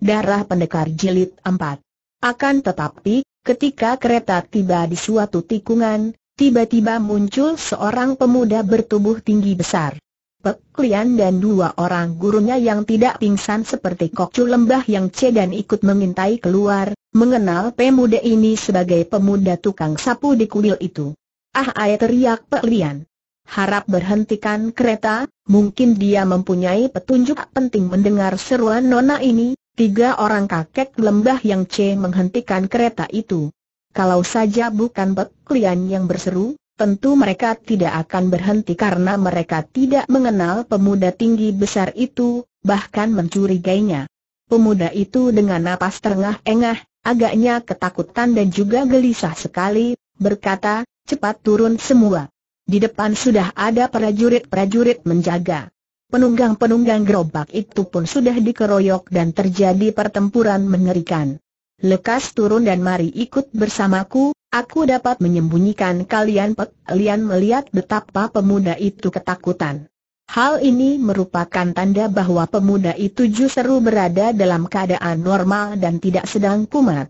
Darah Pendekar Jilid 4 Akan tetapi, ketika kereta tiba di suatu tikungan, tiba-tiba muncul seorang pemuda bertubuh tinggi besar. Peklian dan dua orang gurunya yang tidak pingsan seperti kokcu lembah yang C dan ikut mengintai keluar, mengenal pemuda ini sebagai pemuda tukang sapu di kuil itu. Ah ayah teriak Peklian. Harap berhentikan kereta, mungkin dia mempunyai petunjuk penting mendengar seruan Nona ini, Tiga orang kakek lembah yang C menghentikan kereta itu. Kalau saja bukan Beklian yang berseru, tentu mereka tidak akan berhenti karena mereka tidak mengenal pemuda tinggi besar itu, bahkan mencurigainya. Pemuda itu dengan napas terengah-engah, agaknya ketakutan dan juga gelisah sekali, berkata, cepat turun semua. Di depan sudah ada prajurit-prajurit menjaga. Penunggang-penunggang gerobak itu pun sudah dikeroyok dan terjadi pertempuran mengerikan. Lekas turun dan mari ikut bersamaku, aku dapat menyembunyikan kalian Pek Lian melihat betapa pemuda itu ketakutan. Hal ini merupakan tanda bahwa pemuda itu justru berada dalam keadaan normal dan tidak sedang kumat.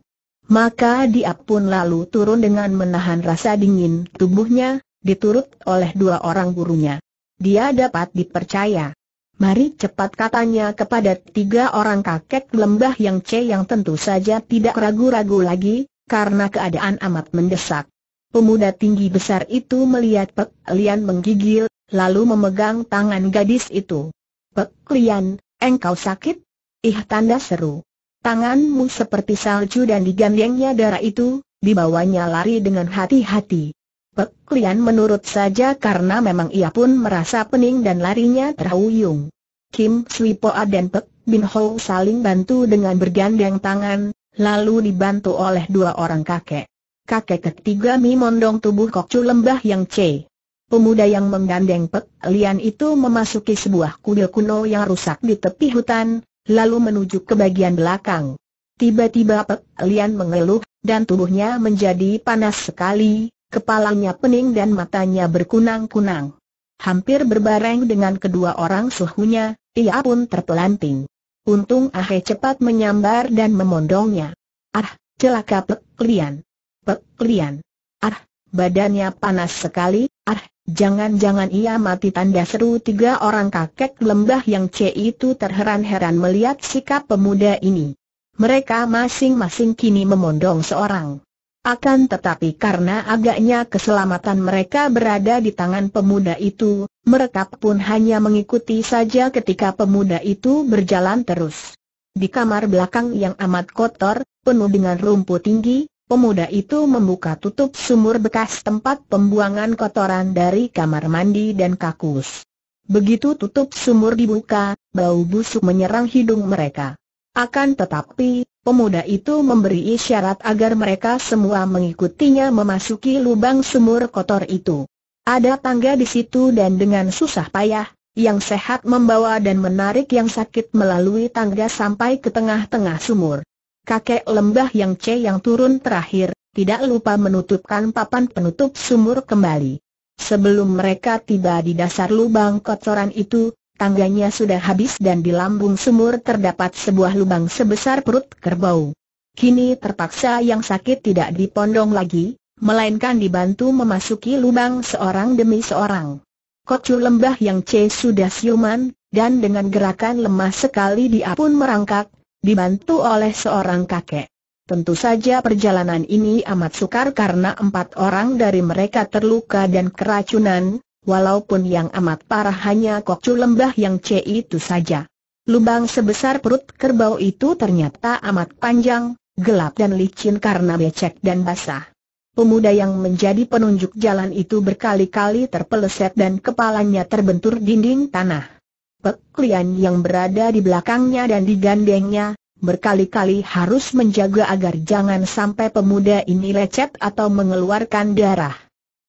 Maka dia pun lalu turun dengan menahan rasa dingin tubuhnya, diturut oleh dua orang gurunya. Dia dapat dipercaya. Mari cepat katanya kepada tiga orang kakek lembah yang C yang tentu saja tidak ragu-ragu lagi, karena keadaan amat mendesak. Pemuda tinggi besar itu melihat Pek Lian menggigil, lalu memegang tangan gadis itu. Pek Lian, engkau sakit? Ih tanda seru. Tanganmu seperti salju dan digandengnya darah itu, dibawanya lari dengan hati-hati. Pek Lian menurut saja karena memang ia pun merasa pening dan larinya terhuyung. Kim Sui Poa dan Pek Bin Ho saling bantu dengan bergandeng tangan, lalu dibantu oleh dua orang kakek. Kakek ketiga Mondong tubuh kokcu lembah yang C. Pemuda yang menggandeng Pek Lian itu memasuki sebuah kuil kuno yang rusak di tepi hutan, lalu menuju ke bagian belakang. Tiba-tiba Pek Lian mengeluh, dan tubuhnya menjadi panas sekali, Kepalanya pening dan matanya berkunang-kunang. Hampir berbareng dengan kedua orang suhunya, ia pun terpelanting. Untung Ahe cepat menyambar dan memondongnya. Ah, celaka peklian. Peklian. Arh, Ah, badannya panas sekali, ah, jangan-jangan ia mati tanda seru tiga orang kakek lembah yang C itu terheran-heran melihat sikap pemuda ini. Mereka masing-masing kini memondong seorang. Akan tetapi karena agaknya keselamatan mereka berada di tangan pemuda itu, mereka pun hanya mengikuti saja ketika pemuda itu berjalan terus. Di kamar belakang yang amat kotor, penuh dengan rumput tinggi, pemuda itu membuka tutup sumur bekas tempat pembuangan kotoran dari kamar mandi dan kakus. Begitu tutup sumur dibuka, bau busuk menyerang hidung mereka. Akan tetapi, Pemuda itu memberi isyarat agar mereka semua mengikutinya memasuki lubang sumur kotor itu. Ada tangga di situ dan dengan susah payah, yang sehat membawa dan menarik yang sakit melalui tangga sampai ke tengah-tengah sumur. Kakek lembah yang C yang turun terakhir, tidak lupa menutupkan papan penutup sumur kembali. Sebelum mereka tiba di dasar lubang kotoran itu, tangganya sudah habis dan di lambung sumur terdapat sebuah lubang sebesar perut kerbau. Kini terpaksa yang sakit tidak dipondong lagi, melainkan dibantu memasuki lubang seorang demi seorang. Kocu lembah yang C sudah siuman, dan dengan gerakan lemah sekali dia pun merangkak, dibantu oleh seorang kakek. Tentu saja perjalanan ini amat sukar karena empat orang dari mereka terluka dan keracunan, walaupun yang amat parah hanya kokcu lembah yang C itu saja. Lubang sebesar perut kerbau itu ternyata amat panjang, gelap dan licin karena becek dan basah. Pemuda yang menjadi penunjuk jalan itu berkali-kali terpeleset dan kepalanya terbentur dinding tanah. Peklian yang berada di belakangnya dan digandengnya, berkali-kali harus menjaga agar jangan sampai pemuda ini lecet atau mengeluarkan darah.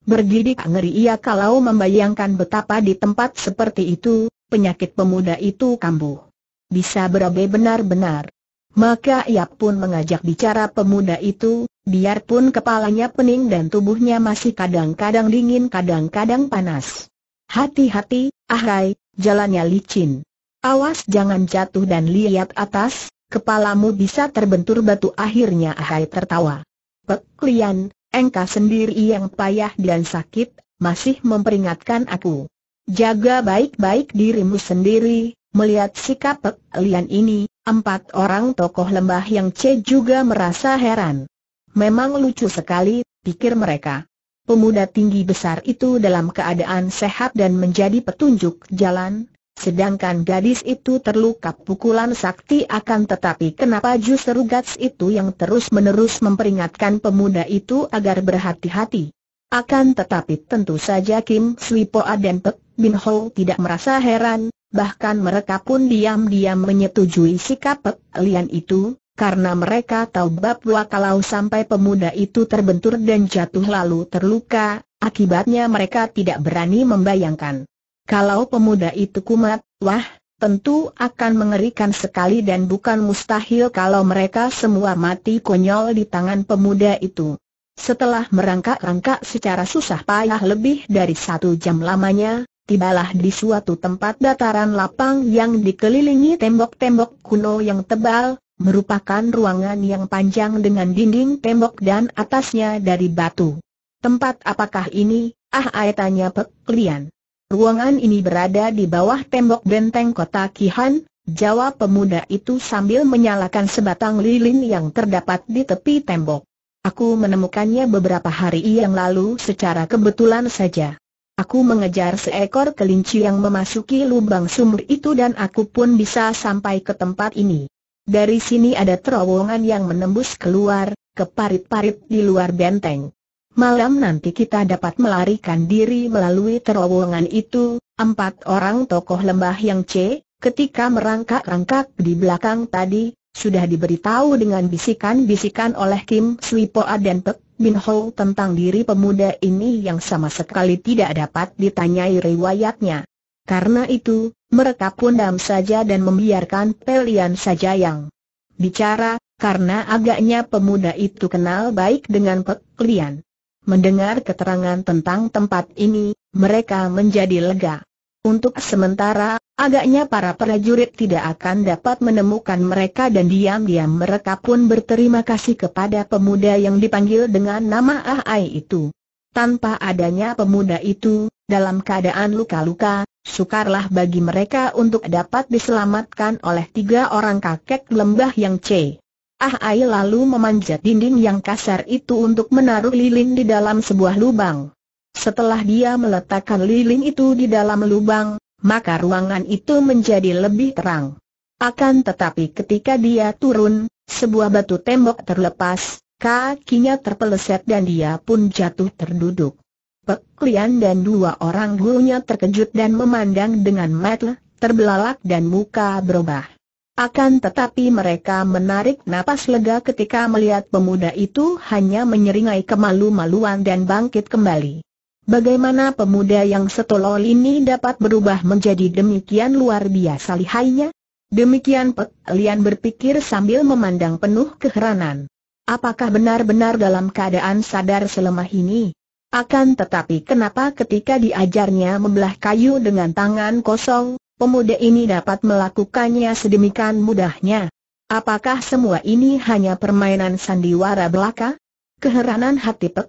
Bergidik ngeri ia kalau membayangkan betapa di tempat seperti itu, penyakit pemuda itu kambuh. Bisa berabe benar-benar. Maka ia pun mengajak bicara pemuda itu, biarpun kepalanya pening dan tubuhnya masih kadang-kadang dingin kadang-kadang panas. Hati-hati, ahai, jalannya licin. Awas jangan jatuh dan lihat atas, kepalamu bisa terbentur batu akhirnya Ahai tertawa. Pek Peklian, engkau sendiri yang payah dan sakit, masih memperingatkan aku. Jaga baik-baik dirimu sendiri, melihat sikap Pek Lian ini, empat orang tokoh lembah yang C juga merasa heran. Memang lucu sekali, pikir mereka. Pemuda tinggi besar itu dalam keadaan sehat dan menjadi petunjuk jalan, Sedangkan gadis itu terluka pukulan sakti akan tetapi kenapa justru Gats itu yang terus-menerus memperingatkan pemuda itu agar berhati-hati. Akan tetapi tentu saja Kim Swipo dan Pek Bin Ho tidak merasa heran, bahkan mereka pun diam-diam menyetujui sikap Pek Lian itu, karena mereka tahu bahwa kalau sampai pemuda itu terbentur dan jatuh lalu terluka, akibatnya mereka tidak berani membayangkan kalau pemuda itu kumat, wah, tentu akan mengerikan sekali dan bukan mustahil kalau mereka semua mati konyol di tangan pemuda itu. Setelah merangkak-rangkak secara susah payah lebih dari satu jam lamanya, tibalah di suatu tempat dataran lapang yang dikelilingi tembok-tembok kuno yang tebal, merupakan ruangan yang panjang dengan dinding tembok dan atasnya dari batu. Tempat apakah ini? Ah, ayatannya Pek Lian. Ruangan ini berada di bawah tembok benteng kota Kihan, jawab pemuda itu sambil menyalakan sebatang lilin yang terdapat di tepi tembok. Aku menemukannya beberapa hari yang lalu secara kebetulan saja. Aku mengejar seekor kelinci yang memasuki lubang sumur itu dan aku pun bisa sampai ke tempat ini. Dari sini ada terowongan yang menembus keluar, ke parit-parit di luar benteng. Malam nanti kita dapat melarikan diri melalui terowongan itu, empat orang tokoh lembah yang C, ketika merangkak-rangkak di belakang tadi, sudah diberitahu dengan bisikan-bisikan oleh Kim Sui Poa dan Pek Bin Ho tentang diri pemuda ini yang sama sekali tidak dapat ditanyai riwayatnya. Karena itu, mereka pun dam saja dan membiarkan Pelian saja yang bicara, karena agaknya pemuda itu kenal baik dengan Pek Lian. Mendengar keterangan tentang tempat ini, mereka menjadi lega. Untuk sementara, agaknya para prajurit tidak akan dapat menemukan mereka dan diam-diam mereka pun berterima kasih kepada pemuda yang dipanggil dengan nama Ahai itu. Tanpa adanya pemuda itu, dalam keadaan luka-luka, sukarlah bagi mereka untuk dapat diselamatkan oleh tiga orang kakek lembah yang C. Ah Ai lalu memanjat dinding yang kasar itu untuk menaruh lilin di dalam sebuah lubang. Setelah dia meletakkan lilin itu di dalam lubang, maka ruangan itu menjadi lebih terang. Akan tetapi ketika dia turun, sebuah batu tembok terlepas, kakinya terpeleset dan dia pun jatuh terduduk. Pek Lian dan dua orang gurunya terkejut dan memandang dengan mata terbelalak dan muka berubah. Akan tetapi mereka menarik napas lega ketika melihat pemuda itu hanya menyeringai kemalu-maluan dan bangkit kembali. Bagaimana pemuda yang setolol ini dapat berubah menjadi demikian luar biasa lihainya? Demikian Pek Lian berpikir sambil memandang penuh keheranan. Apakah benar-benar dalam keadaan sadar selemah ini? Akan tetapi kenapa ketika diajarnya membelah kayu dengan tangan kosong, pemuda ini dapat melakukannya sedemikian mudahnya. Apakah semua ini hanya permainan sandiwara belaka? Keheranan hati Pek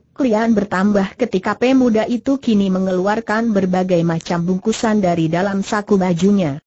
bertambah ketika pemuda itu kini mengeluarkan berbagai macam bungkusan dari dalam saku bajunya.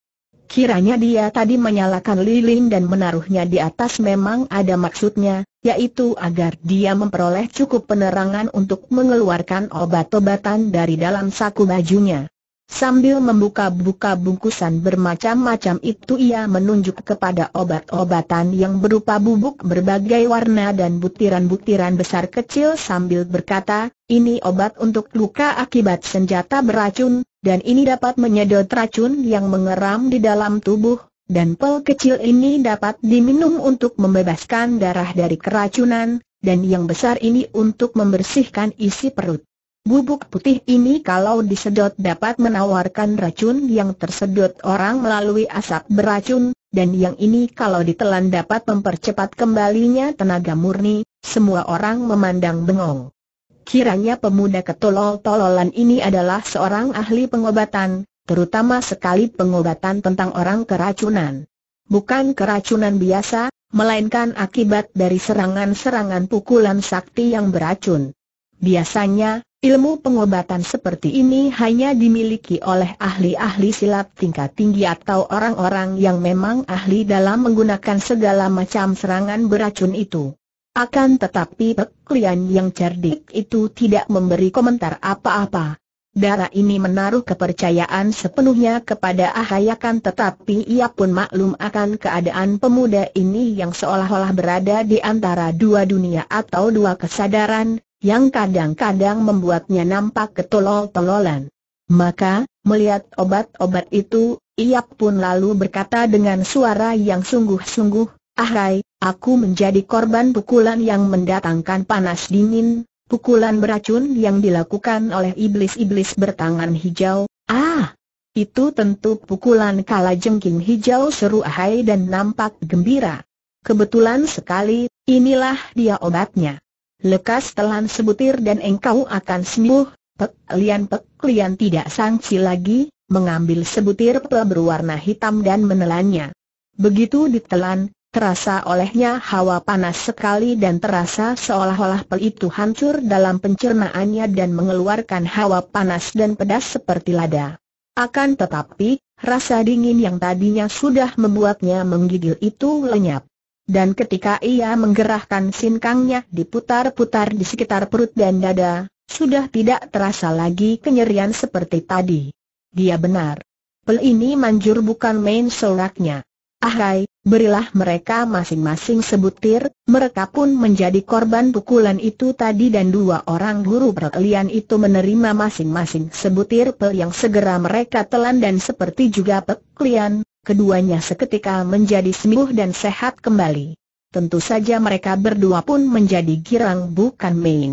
Kiranya dia tadi menyalakan lilin dan menaruhnya di atas memang ada maksudnya, yaitu agar dia memperoleh cukup penerangan untuk mengeluarkan obat-obatan dari dalam saku bajunya. Sambil membuka-buka bungkusan bermacam-macam itu ia menunjuk kepada obat-obatan yang berupa bubuk berbagai warna dan butiran-butiran besar kecil sambil berkata, ini obat untuk luka akibat senjata beracun, dan ini dapat menyedot racun yang mengeram di dalam tubuh, dan pel kecil ini dapat diminum untuk membebaskan darah dari keracunan, dan yang besar ini untuk membersihkan isi perut. Bubuk putih ini kalau disedot dapat menawarkan racun yang tersedot orang melalui asap beracun, dan yang ini kalau ditelan dapat mempercepat kembalinya tenaga murni, semua orang memandang bengong. Kiranya pemuda ketolol-tololan ini adalah seorang ahli pengobatan, terutama sekali pengobatan tentang orang keracunan. Bukan keracunan biasa, melainkan akibat dari serangan-serangan pukulan sakti yang beracun. Biasanya, ilmu pengobatan seperti ini hanya dimiliki oleh ahli-ahli silat tingkat tinggi atau orang-orang yang memang ahli dalam menggunakan segala macam serangan beracun itu. Akan tetapi peklian yang cerdik itu tidak memberi komentar apa-apa. Darah ini menaruh kepercayaan sepenuhnya kepada Ahayakan tetapi ia pun maklum akan keadaan pemuda ini yang seolah-olah berada di antara dua dunia atau dua kesadaran, yang kadang-kadang membuatnya nampak ketolol-tololan. Maka, melihat obat-obat itu, ia pun lalu berkata dengan suara yang sungguh-sungguh, Ahai, aku menjadi korban pukulan yang mendatangkan panas dingin, pukulan beracun yang dilakukan oleh iblis-iblis bertangan hijau. Ah! Itu tentu pukulan kala jengking hijau seru Ahai dan nampak gembira. Kebetulan sekali, inilah dia obatnya. Lekas telan sebutir dan engkau akan sembuh, pek lian pek lian tidak sangsi lagi, mengambil sebutir pel berwarna hitam dan menelannya. Begitu ditelan, terasa olehnya hawa panas sekali dan terasa seolah-olah pel itu hancur dalam pencernaannya dan mengeluarkan hawa panas dan pedas seperti lada. Akan tetapi, rasa dingin yang tadinya sudah membuatnya menggigil itu lenyap dan ketika ia menggerakkan sinkangnya diputar-putar di sekitar perut dan dada, sudah tidak terasa lagi kenyerian seperti tadi. Dia benar. Pel ini manjur bukan main solaknya. Ahai, berilah mereka masing-masing sebutir, mereka pun menjadi korban pukulan itu tadi dan dua orang guru perkelian itu menerima masing-masing sebutir pel yang segera mereka telan dan seperti juga peklian, keduanya seketika menjadi sembuh dan sehat kembali. Tentu saja mereka berdua pun menjadi girang bukan main.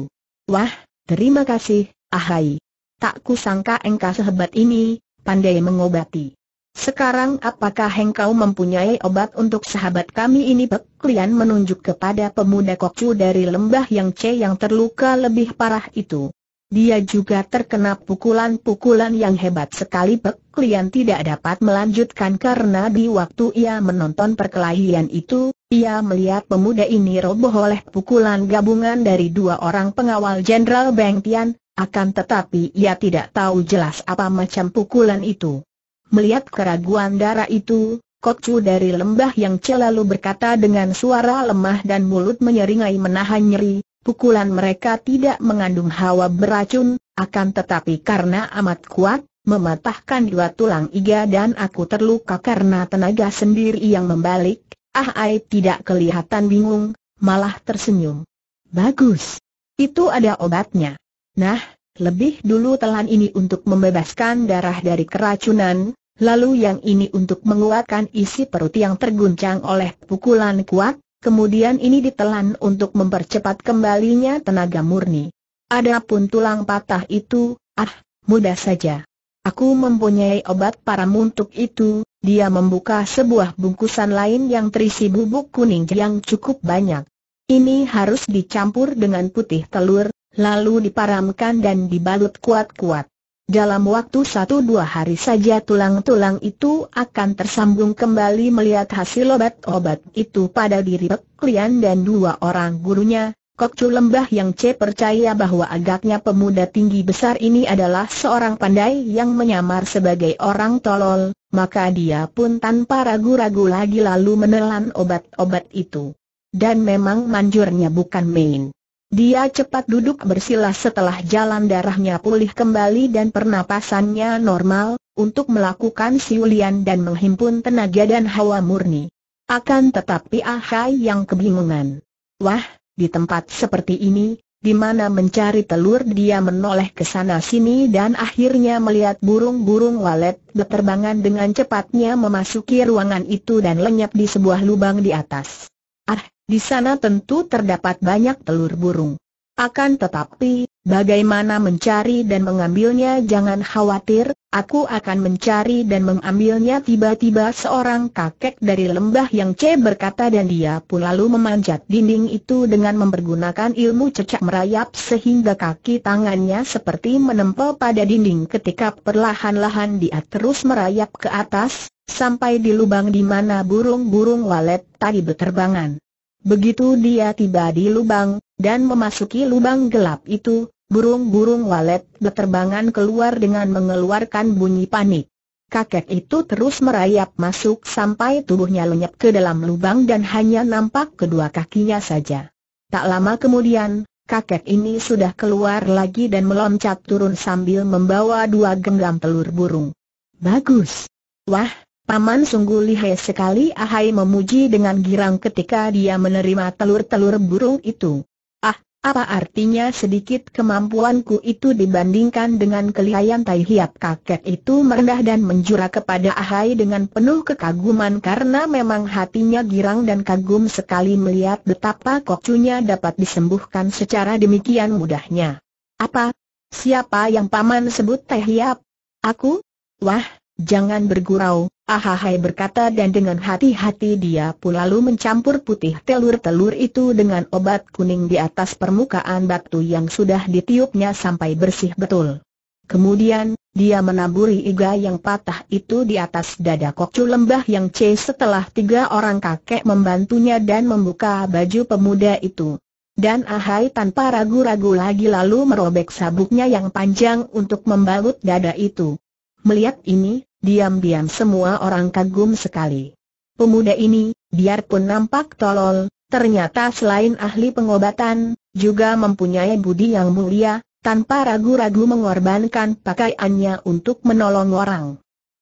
Wah, terima kasih, Ahai. Tak kusangka engkau sehebat ini, pandai mengobati. Sekarang apakah engkau mempunyai obat untuk sahabat kami ini Peklian menunjuk kepada pemuda kokcu dari lembah yang C yang terluka lebih parah itu. Dia juga terkena pukulan-pukulan yang hebat sekali Pek Klian tidak dapat melanjutkan karena di waktu ia menonton perkelahian itu, ia melihat pemuda ini roboh oleh pukulan gabungan dari dua orang pengawal Jenderal Beng Tian, akan tetapi ia tidak tahu jelas apa macam pukulan itu. Melihat keraguan darah itu, Chu dari lembah yang selalu berkata dengan suara lemah dan mulut menyeringai menahan nyeri, pukulan mereka tidak mengandung hawa beracun, akan tetapi karena amat kuat, mematahkan dua tulang iga dan aku terluka karena tenaga sendiri yang membalik, ah ai tidak kelihatan bingung, malah tersenyum. Bagus. Itu ada obatnya. Nah, lebih dulu telan ini untuk membebaskan darah dari keracunan, lalu yang ini untuk menguatkan isi perut yang terguncang oleh pukulan kuat, kemudian ini ditelan untuk mempercepat kembalinya tenaga murni. Adapun tulang patah itu, ah, mudah saja. Aku mempunyai obat para muntuk itu, dia membuka sebuah bungkusan lain yang terisi bubuk kuning yang cukup banyak. Ini harus dicampur dengan putih telur, lalu diparamkan dan dibalut kuat-kuat. Dalam waktu satu dua hari saja tulang-tulang itu akan tersambung kembali melihat hasil obat-obat itu pada diri Beklian dan dua orang gurunya, Kokcu Lembah yang C percaya bahwa agaknya pemuda tinggi besar ini adalah seorang pandai yang menyamar sebagai orang tolol, maka dia pun tanpa ragu-ragu lagi lalu menelan obat-obat itu. Dan memang manjurnya bukan main. Dia cepat duduk bersila setelah jalan darahnya pulih kembali dan pernapasannya normal, untuk melakukan siulian dan menghimpun tenaga dan hawa murni. Akan tetapi Ahai yang kebingungan. Wah, di tempat seperti ini, di mana mencari telur dia menoleh ke sana sini dan akhirnya melihat burung-burung walet berterbangan dengan cepatnya memasuki ruangan itu dan lenyap di sebuah lubang di atas. Ah, di sana tentu terdapat banyak telur burung. Akan tetapi, bagaimana mencari dan mengambilnya jangan khawatir, aku akan mencari dan mengambilnya tiba-tiba seorang kakek dari lembah yang C berkata dan dia pun lalu memanjat dinding itu dengan mempergunakan ilmu cecak merayap sehingga kaki tangannya seperti menempel pada dinding ketika perlahan-lahan dia terus merayap ke atas, sampai di lubang di mana burung-burung walet tadi berterbangan. Begitu dia tiba di lubang, dan memasuki lubang gelap itu, burung-burung walet berterbangan keluar dengan mengeluarkan bunyi panik. Kakek itu terus merayap masuk sampai tubuhnya lenyap ke dalam lubang dan hanya nampak kedua kakinya saja. Tak lama kemudian, kakek ini sudah keluar lagi dan meloncat turun sambil membawa dua genggam telur burung. Bagus! Wah, Paman sungguh lihai sekali Ahai memuji dengan girang ketika dia menerima telur-telur burung itu. Ah, apa artinya sedikit kemampuanku itu dibandingkan dengan kelihayan Tai Hiap kakek itu merendah dan menjura kepada Ahai dengan penuh kekaguman karena memang hatinya girang dan kagum sekali melihat betapa kokcunya dapat disembuhkan secara demikian mudahnya. Apa? Siapa yang paman sebut Tai Hiap? Aku? Wah, jangan bergurau, Ahahai berkata dan dengan hati-hati dia pun lalu mencampur putih telur-telur itu dengan obat kuning di atas permukaan batu yang sudah ditiupnya sampai bersih betul. Kemudian, dia menaburi iga yang patah itu di atas dada kokcu lembah yang C setelah tiga orang kakek membantunya dan membuka baju pemuda itu. Dan Ahai tanpa ragu-ragu lagi lalu merobek sabuknya yang panjang untuk membalut dada itu. Melihat ini, Diam-diam semua orang kagum sekali. Pemuda ini, biarpun nampak tolol, ternyata selain ahli pengobatan, juga mempunyai budi yang mulia, tanpa ragu-ragu mengorbankan pakaiannya untuk menolong orang.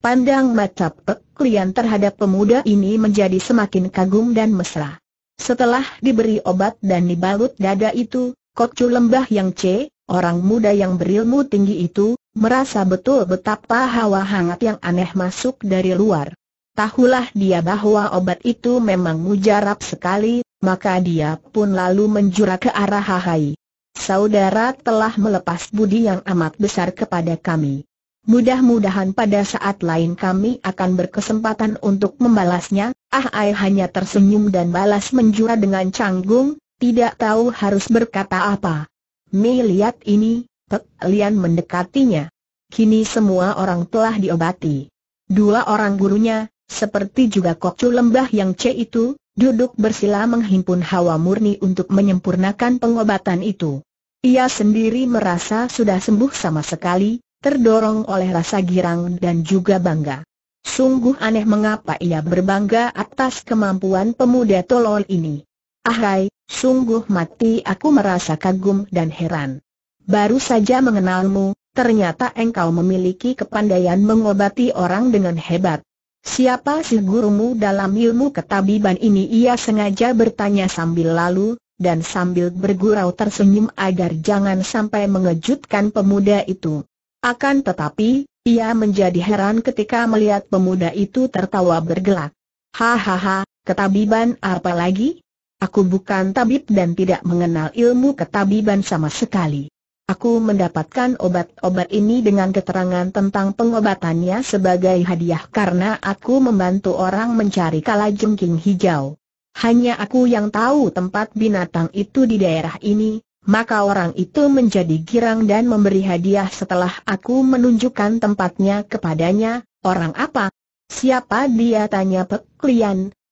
Pandang mata peklian terhadap pemuda ini menjadi semakin kagum dan mesra. Setelah diberi obat dan dibalut dada itu, Kocu Lembah yang C, orang muda yang berilmu tinggi itu, Merasa betul betapa hawa hangat yang aneh masuk dari luar. Tahulah dia bahwa obat itu memang mujarab sekali, maka dia pun lalu menjurah ke arah Hahai. Saudara telah melepas budi yang amat besar kepada kami. Mudah-mudahan pada saat lain kami akan berkesempatan untuk membalasnya. Ah Ai hanya tersenyum dan balas menjurah dengan canggung, tidak tahu harus berkata apa. Mi lihat ini, Pek Lian mendekatinya. Kini semua orang telah diobati. Dua orang gurunya, seperti juga kokcu lembah yang C itu, duduk bersila menghimpun hawa murni untuk menyempurnakan pengobatan itu. Ia sendiri merasa sudah sembuh sama sekali, terdorong oleh rasa girang dan juga bangga. Sungguh aneh mengapa ia berbangga atas kemampuan pemuda tolol ini. Ahai, sungguh mati aku merasa kagum dan heran. Baru saja mengenalmu, ternyata engkau memiliki kepandaian mengobati orang dengan hebat. Siapa si gurumu dalam ilmu ketabiban ini? Ia sengaja bertanya sambil lalu, dan sambil bergurau tersenyum agar jangan sampai mengejutkan pemuda itu. Akan tetapi, ia menjadi heran ketika melihat pemuda itu tertawa bergelak. Hahaha, ketabiban apa lagi? Aku bukan tabib dan tidak mengenal ilmu ketabiban sama sekali. Aku mendapatkan obat-obat ini dengan keterangan tentang pengobatannya sebagai hadiah karena aku membantu orang mencari kalajengking hijau. Hanya aku yang tahu tempat binatang itu di daerah ini, maka orang itu menjadi girang dan memberi hadiah setelah aku menunjukkan tempatnya kepadanya, orang apa? Siapa dia tanya Pek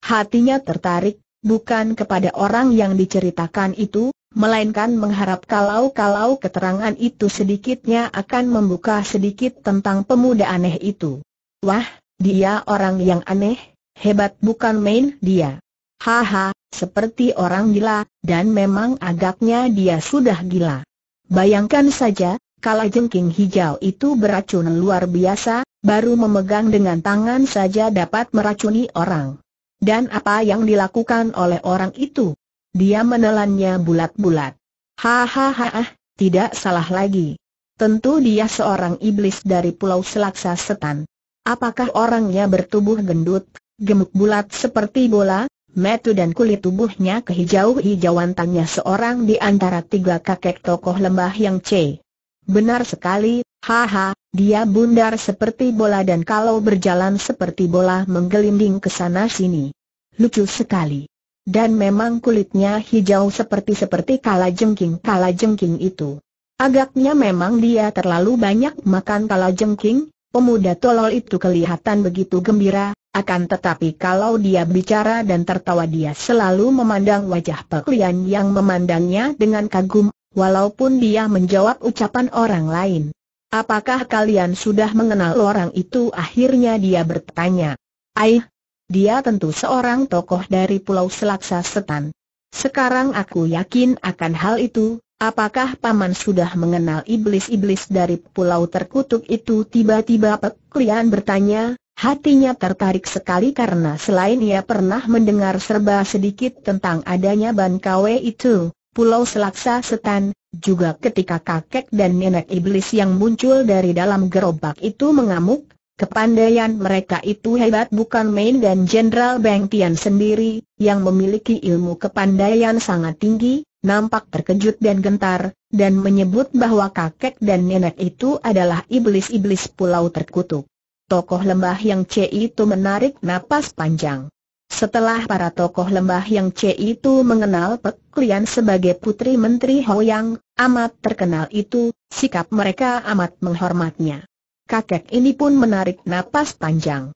hatinya tertarik, bukan kepada orang yang diceritakan itu, melainkan mengharap kalau-kalau keterangan itu sedikitnya akan membuka sedikit tentang pemuda aneh itu. Wah, dia orang yang aneh, hebat bukan main dia. Haha, seperti orang gila, dan memang agaknya dia sudah gila. Bayangkan saja, kala jengking hijau itu beracun luar biasa, baru memegang dengan tangan saja dapat meracuni orang. Dan apa yang dilakukan oleh orang itu? Dia menelannya bulat-bulat. Hahaha, tidak salah lagi. Tentu dia seorang iblis dari Pulau Selaksa Setan. Apakah orangnya bertubuh gendut, gemuk bulat seperti bola, metu dan kulit tubuhnya kehijau-hijauan tanya seorang di antara tiga kakek tokoh lembah yang C. Benar sekali, haha, dia bundar seperti bola dan kalau berjalan seperti bola menggelinding ke sana sini. Lucu sekali dan memang kulitnya hijau seperti-seperti kala jengking-kala jengking itu. Agaknya memang dia terlalu banyak makan kala jengking, pemuda tolol itu kelihatan begitu gembira, akan tetapi kalau dia bicara dan tertawa dia selalu memandang wajah Pek yang memandangnya dengan kagum, walaupun dia menjawab ucapan orang lain. Apakah kalian sudah mengenal orang itu? Akhirnya dia bertanya. Aih, dia tentu seorang tokoh dari Pulau Selaksa Setan. Sekarang aku yakin akan hal itu, apakah Paman sudah mengenal iblis-iblis dari pulau terkutuk itu? Tiba-tiba Peklian bertanya, Hatinya tertarik sekali karena selain ia pernah mendengar serba sedikit tentang adanya Ban Kawe itu, Pulau Selaksa Setan, juga ketika kakek dan nenek iblis yang muncul dari dalam gerobak itu mengamuk, Kepandaian mereka itu hebat bukan main dan Jenderal Beng Tian sendiri, yang memiliki ilmu kepandaian sangat tinggi, nampak terkejut dan gentar, dan menyebut bahwa kakek dan nenek itu adalah iblis-iblis pulau terkutuk. Tokoh lembah yang C itu menarik napas panjang. Setelah para tokoh lembah yang C itu mengenal Pek Lian sebagai putri Menteri Hoyang, amat terkenal itu, sikap mereka amat menghormatnya kakek ini pun menarik napas panjang.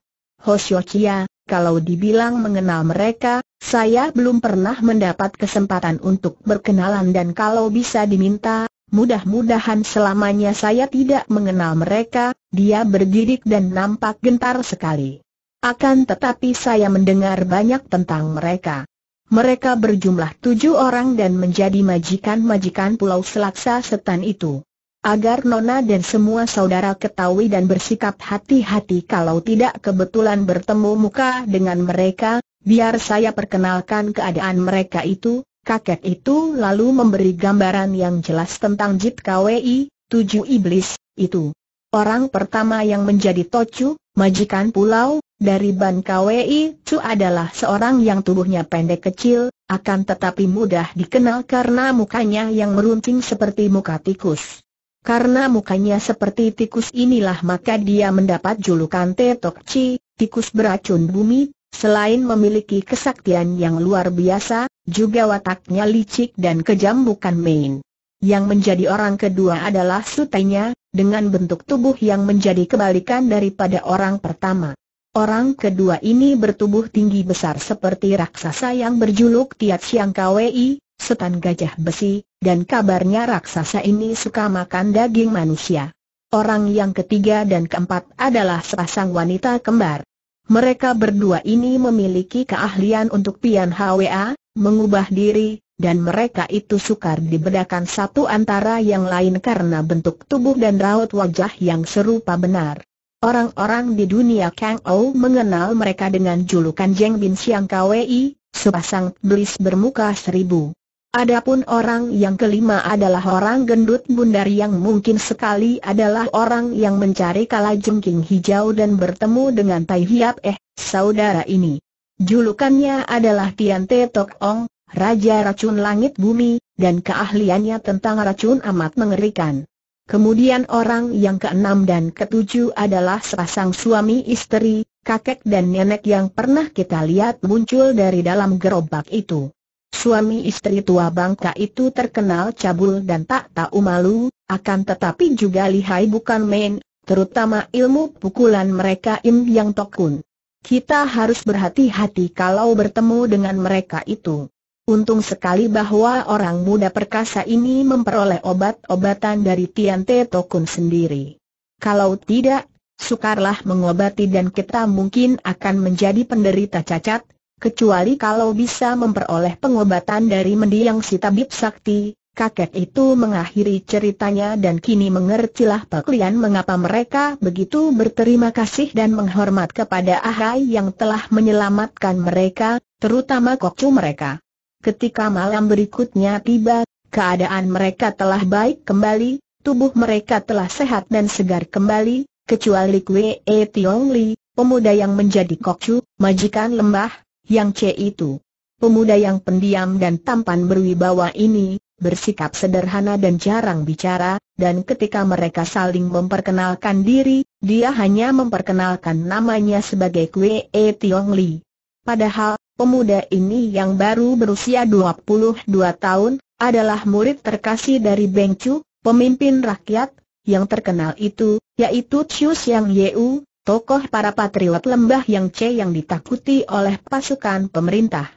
Chia, kalau dibilang mengenal mereka, saya belum pernah mendapat kesempatan untuk berkenalan dan kalau bisa diminta, mudah-mudahan selamanya saya tidak mengenal mereka, dia bergidik dan nampak gentar sekali. Akan tetapi saya mendengar banyak tentang mereka. Mereka berjumlah tujuh orang dan menjadi majikan-majikan Pulau Selaksa Setan itu agar Nona dan semua saudara ketahui dan bersikap hati-hati kalau tidak kebetulan bertemu muka dengan mereka, biar saya perkenalkan keadaan mereka itu, kakek itu lalu memberi gambaran yang jelas tentang Jit KWI, tujuh iblis, itu. Orang pertama yang menjadi Tocu, majikan pulau, dari Ban KWI, itu adalah seorang yang tubuhnya pendek kecil, akan tetapi mudah dikenal karena mukanya yang merunting seperti muka tikus. Karena mukanya seperti tikus inilah maka dia mendapat julukan Tetokci, tikus beracun bumi, selain memiliki kesaktian yang luar biasa, juga wataknya licik dan kejam bukan main. Yang menjadi orang kedua adalah sutenya, dengan bentuk tubuh yang menjadi kebalikan daripada orang pertama. Orang kedua ini bertubuh tinggi besar seperti raksasa yang berjuluk Tiat Siang Kwei, setan gajah besi, dan kabarnya raksasa ini suka makan daging manusia. Orang yang ketiga dan keempat adalah sepasang wanita kembar. Mereka berdua ini memiliki keahlian untuk pian HWA, mengubah diri, dan mereka itu sukar dibedakan satu antara yang lain karena bentuk tubuh dan raut wajah yang serupa benar. Orang-orang di dunia Kang Ou mengenal mereka dengan julukan Jeng Bin Siang Kwei, sepasang belis bermuka seribu. Adapun orang yang kelima adalah orang gendut bundar yang mungkin sekali adalah orang yang mencari kalajengking hijau dan bertemu dengan Tai Hiap Eh, saudara ini. Julukannya adalah Tian Te Tok Ong, Raja Racun Langit Bumi, dan keahliannya tentang racun amat mengerikan. Kemudian orang yang keenam dan ketujuh adalah sepasang suami istri, kakek dan nenek yang pernah kita lihat muncul dari dalam gerobak itu. Suami istri tua bangka itu terkenal cabul dan tak tahu malu, akan tetapi juga lihai bukan main, terutama ilmu pukulan mereka Im Yang Tokun. Kita harus berhati-hati kalau bertemu dengan mereka itu. Untung sekali bahwa orang muda perkasa ini memperoleh obat-obatan dari Tian Te Tokun sendiri. Kalau tidak, sukarlah mengobati dan kita mungkin akan menjadi penderita cacat, Kecuali kalau bisa memperoleh pengobatan dari mendiang si tabib sakti, kakek itu mengakhiri ceritanya dan kini mengertilah peklian mengapa mereka begitu berterima kasih dan menghormat kepada Ahai yang telah menyelamatkan mereka, terutama kokcu mereka. Ketika malam berikutnya tiba, keadaan mereka telah baik kembali, tubuh mereka telah sehat dan segar kembali, kecuali Kwee E Tiong Li, pemuda yang menjadi kokcu, majikan lembah, yang C itu. Pemuda yang pendiam dan tampan berwibawa ini, bersikap sederhana dan jarang bicara, dan ketika mereka saling memperkenalkan diri, dia hanya memperkenalkan namanya sebagai Kwe E Tiong Li. Padahal, pemuda ini yang baru berusia 22 tahun, adalah murid terkasih dari Beng Chu, pemimpin rakyat, yang terkenal itu, yaitu Chiu Xiang Yeu, tokoh para patriot lembah yang C yang ditakuti oleh pasukan pemerintah.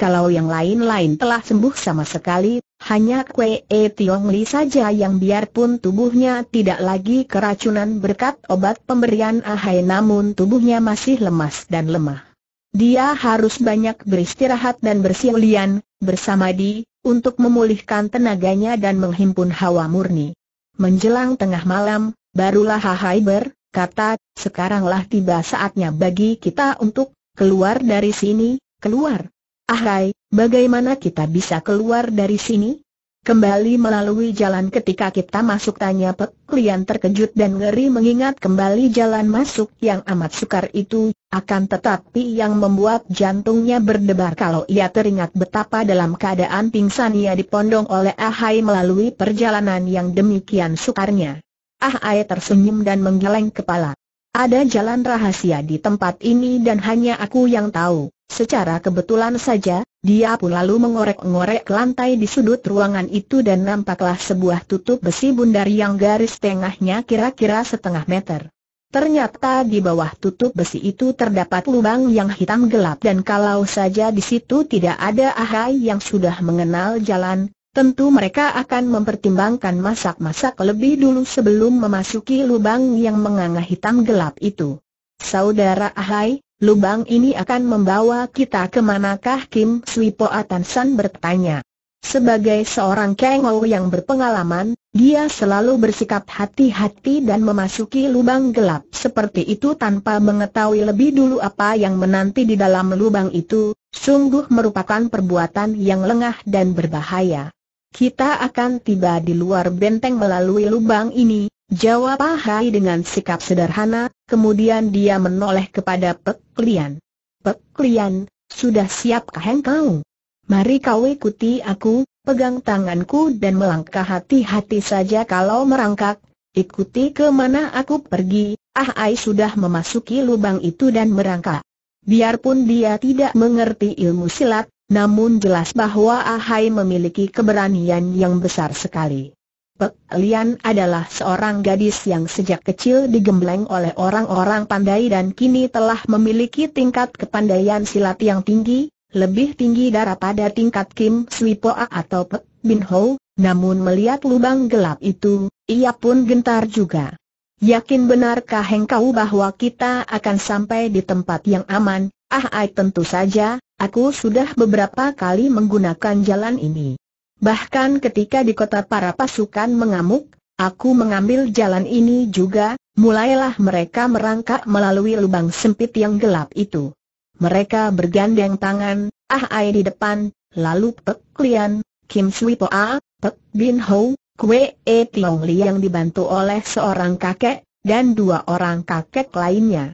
Kalau yang lain-lain telah sembuh sama sekali, hanya Kwe E Tiong Li saja yang biarpun tubuhnya tidak lagi keracunan berkat obat pemberian Ahai namun tubuhnya masih lemas dan lemah. Dia harus banyak beristirahat dan bersiulian, bersamadi, untuk memulihkan tenaganya dan menghimpun hawa murni. Menjelang tengah malam, barulah Ahai Ber, kata, sekaranglah tiba saatnya bagi kita untuk keluar dari sini, keluar. Ahai, ah, bagaimana kita bisa keluar dari sini? Kembali melalui jalan ketika kita masuk tanya Pek Lian terkejut dan ngeri mengingat kembali jalan masuk yang amat sukar itu, akan tetapi yang membuat jantungnya berdebar kalau ia teringat betapa dalam keadaan pingsan ia dipondong oleh Ahai ah melalui perjalanan yang demikian sukarnya. Ah Ai tersenyum dan menggeleng kepala. Ada jalan rahasia di tempat ini dan hanya aku yang tahu. Secara kebetulan saja, dia pun lalu mengorek-ngorek lantai di sudut ruangan itu dan nampaklah sebuah tutup besi bundar yang garis tengahnya kira-kira setengah meter. Ternyata di bawah tutup besi itu terdapat lubang yang hitam gelap dan kalau saja di situ tidak ada ahai yang sudah mengenal jalan, tentu mereka akan mempertimbangkan masak-masak lebih dulu sebelum memasuki lubang yang menganga hitam gelap itu. Saudara Ahai, lubang ini akan membawa kita ke manakah Kim Sui Po Atansan bertanya. Sebagai seorang kengou yang berpengalaman, dia selalu bersikap hati-hati dan memasuki lubang gelap seperti itu tanpa mengetahui lebih dulu apa yang menanti di dalam lubang itu, sungguh merupakan perbuatan yang lengah dan berbahaya. Kita akan tiba di luar benteng melalui lubang ini, jawab Hai dengan sikap sederhana, kemudian dia menoleh kepada Pek Lian. Pek Lian, sudah siapkah engkau? Mari kau ikuti aku, pegang tanganku dan melangkah hati-hati saja kalau merangkak, ikuti ke mana aku pergi, Ahai sudah memasuki lubang itu dan merangkak. Biarpun dia tidak mengerti ilmu silat, namun jelas bahwa Ahai memiliki keberanian yang besar sekali. Pek Lian adalah seorang gadis yang sejak kecil digembleng oleh orang-orang pandai dan kini telah memiliki tingkat kepandaian silat yang tinggi, lebih tinggi daripada tingkat Kim Sui atau Pek Bin Ho, namun melihat lubang gelap itu, ia pun gentar juga. Yakin benarkah engkau bahwa kita akan sampai di tempat yang aman? Ah, ai, ah, tentu saja, aku sudah beberapa kali menggunakan jalan ini. Bahkan ketika di kota para pasukan mengamuk, aku mengambil jalan ini juga, mulailah mereka merangkak melalui lubang sempit yang gelap itu. Mereka bergandeng tangan, ah ai ah, di depan, lalu Pek Lian, Kim Sui Po A, Pek Bin Ho, Kwe E Tiong Li yang dibantu oleh seorang kakek, dan dua orang kakek lainnya.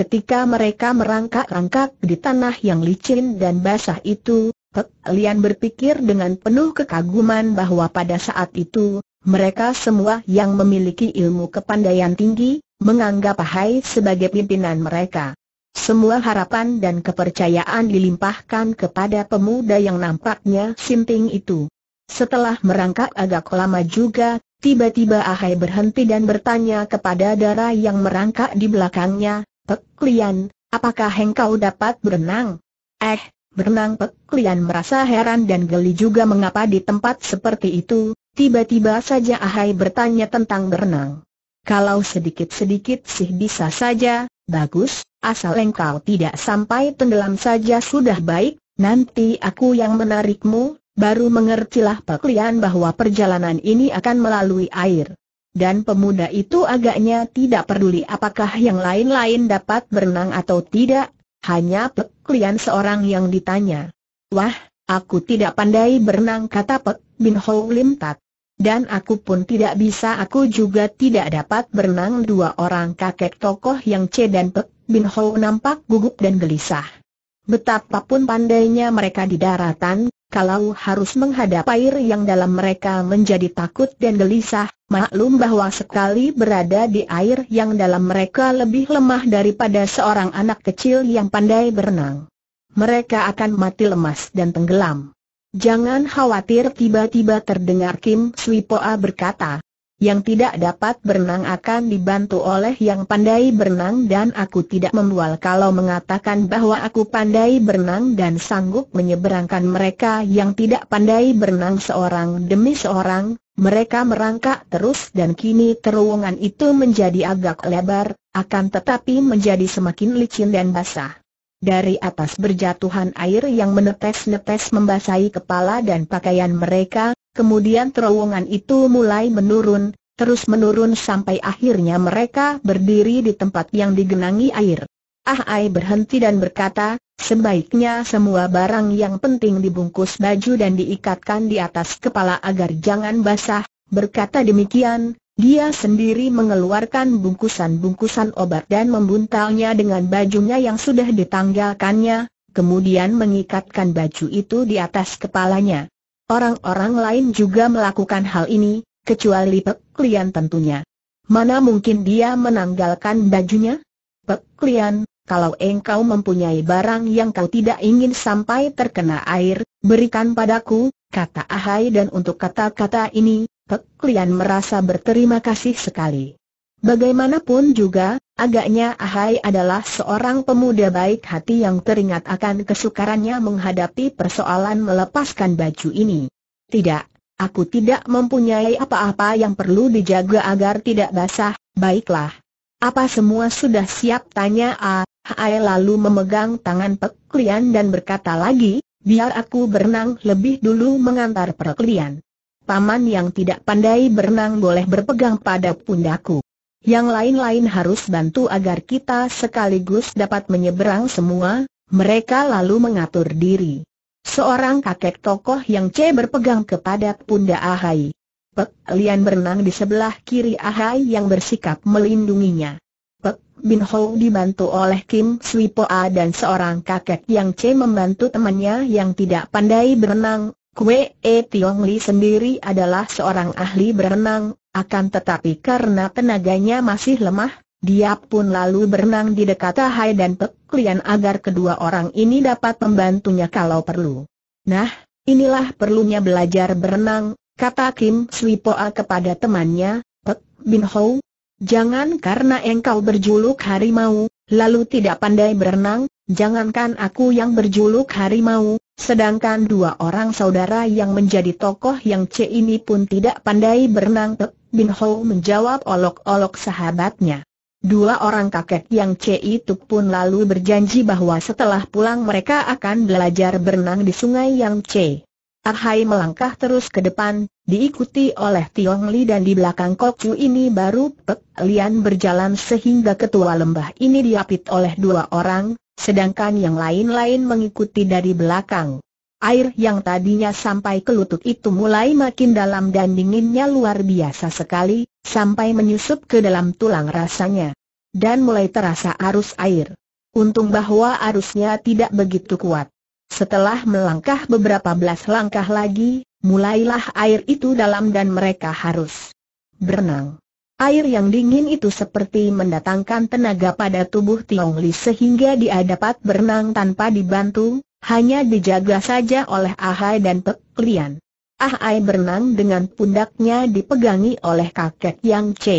Ketika mereka merangkak-rangkak di tanah yang licin dan basah itu, Pek Lian berpikir dengan penuh kekaguman bahwa pada saat itu, mereka semua yang memiliki ilmu kepandaian tinggi, menganggap Hai sebagai pimpinan mereka. Semua harapan dan kepercayaan dilimpahkan kepada pemuda yang nampaknya sinting itu. Setelah merangkak agak lama juga, tiba-tiba Ahai berhenti dan bertanya kepada darah yang merangkak di belakangnya, Peklian, apakah engkau dapat berenang? Eh, berenang Peklian merasa heran dan geli juga mengapa di tempat seperti itu, tiba-tiba saja Ahai bertanya tentang berenang. Kalau sedikit-sedikit sih bisa saja, bagus, asal engkau tidak sampai tenggelam saja sudah baik, nanti aku yang menarikmu, baru mengertilah Peklian bahwa perjalanan ini akan melalui air. Dan pemuda itu agaknya tidak peduli apakah yang lain-lain dapat berenang atau tidak, hanya Pek seorang yang ditanya. Wah, aku tidak pandai berenang kata Pek Bin Ho Lim Tat. Dan aku pun tidak bisa aku juga tidak dapat berenang dua orang kakek tokoh yang C dan Pek Bin Ho nampak gugup dan gelisah. Betapapun pandainya mereka di daratan, kalau harus menghadap air yang dalam mereka menjadi takut dan gelisah, maklum bahwa sekali berada di air yang dalam mereka lebih lemah daripada seorang anak kecil yang pandai berenang. Mereka akan mati lemas dan tenggelam. Jangan khawatir tiba-tiba terdengar Kim Swipoa berkata, yang tidak dapat berenang akan dibantu oleh yang pandai berenang dan aku tidak membual kalau mengatakan bahwa aku pandai berenang dan sanggup menyeberangkan mereka yang tidak pandai berenang seorang demi seorang, mereka merangkak terus dan kini terowongan itu menjadi agak lebar, akan tetapi menjadi semakin licin dan basah. Dari atas berjatuhan air yang menetes-netes membasahi kepala dan pakaian mereka, Kemudian terowongan itu mulai menurun, terus menurun sampai akhirnya mereka berdiri di tempat yang digenangi air. Ah Ai berhenti dan berkata, sebaiknya semua barang yang penting dibungkus baju dan diikatkan di atas kepala agar jangan basah, berkata demikian, dia sendiri mengeluarkan bungkusan-bungkusan obat dan membuntalnya dengan bajunya yang sudah ditanggalkannya, kemudian mengikatkan baju itu di atas kepalanya. Orang-orang lain juga melakukan hal ini, kecuali Pek Lian tentunya. Mana mungkin dia menanggalkan bajunya? Pek Lian, kalau engkau mempunyai barang yang kau tidak ingin sampai terkena air, berikan padaku, kata Ahai dan untuk kata-kata ini, Pek Lian merasa berterima kasih sekali. Bagaimanapun juga, agaknya Ahai adalah seorang pemuda baik hati yang teringat akan kesukarannya menghadapi persoalan melepaskan baju ini. Tidak, aku tidak mempunyai apa-apa yang perlu dijaga agar tidak basah, baiklah. Apa semua sudah siap tanya Ahai lalu memegang tangan Peklian dan berkata lagi, biar aku berenang lebih dulu mengantar Peklian. Paman yang tidak pandai berenang boleh berpegang pada pundaku. Yang lain-lain harus bantu agar kita sekaligus dapat menyeberang semua, mereka lalu mengatur diri. Seorang kakek tokoh yang C berpegang kepada Punda Ahai. Pek Lian berenang di sebelah kiri Ahai yang bersikap melindunginya. Pek Bin Ho dibantu oleh Kim Sui A dan seorang kakek yang C membantu temannya yang tidak pandai berenang Kwe E Tiong Li sendiri adalah seorang ahli berenang, akan tetapi karena tenaganya masih lemah, dia pun lalu berenang di dekat Tahai dan Pek Lian agar kedua orang ini dapat membantunya kalau perlu. Nah, inilah perlunya belajar berenang, kata Kim Sui kepada temannya, Pek Bin Ho. Jangan karena engkau berjuluk harimau, lalu tidak pandai berenang, jangankan aku yang berjuluk harimau, sedangkan dua orang saudara yang menjadi tokoh yang C ini pun tidak pandai berenang Pek Bin Ho menjawab olok-olok sahabatnya. Dua orang kakek yang C itu pun lalu berjanji bahwa setelah pulang mereka akan belajar berenang di sungai yang C. Arhai melangkah terus ke depan, diikuti oleh Tiong Li dan di belakang Kok Chu ini baru Pek Lian berjalan sehingga ketua lembah ini diapit oleh dua orang, sedangkan yang lain-lain mengikuti dari belakang. Air yang tadinya sampai ke lutut itu mulai makin dalam dan dinginnya luar biasa sekali, sampai menyusup ke dalam tulang rasanya. Dan mulai terasa arus air. Untung bahwa arusnya tidak begitu kuat. Setelah melangkah beberapa belas langkah lagi, mulailah air itu dalam dan mereka harus berenang. Air yang dingin itu seperti mendatangkan tenaga pada tubuh Tiong Li sehingga dia dapat berenang tanpa dibantu, hanya dijaga saja oleh Ahai dan Pek Lian. Ahai berenang dengan pundaknya dipegangi oleh kakek Yang Che.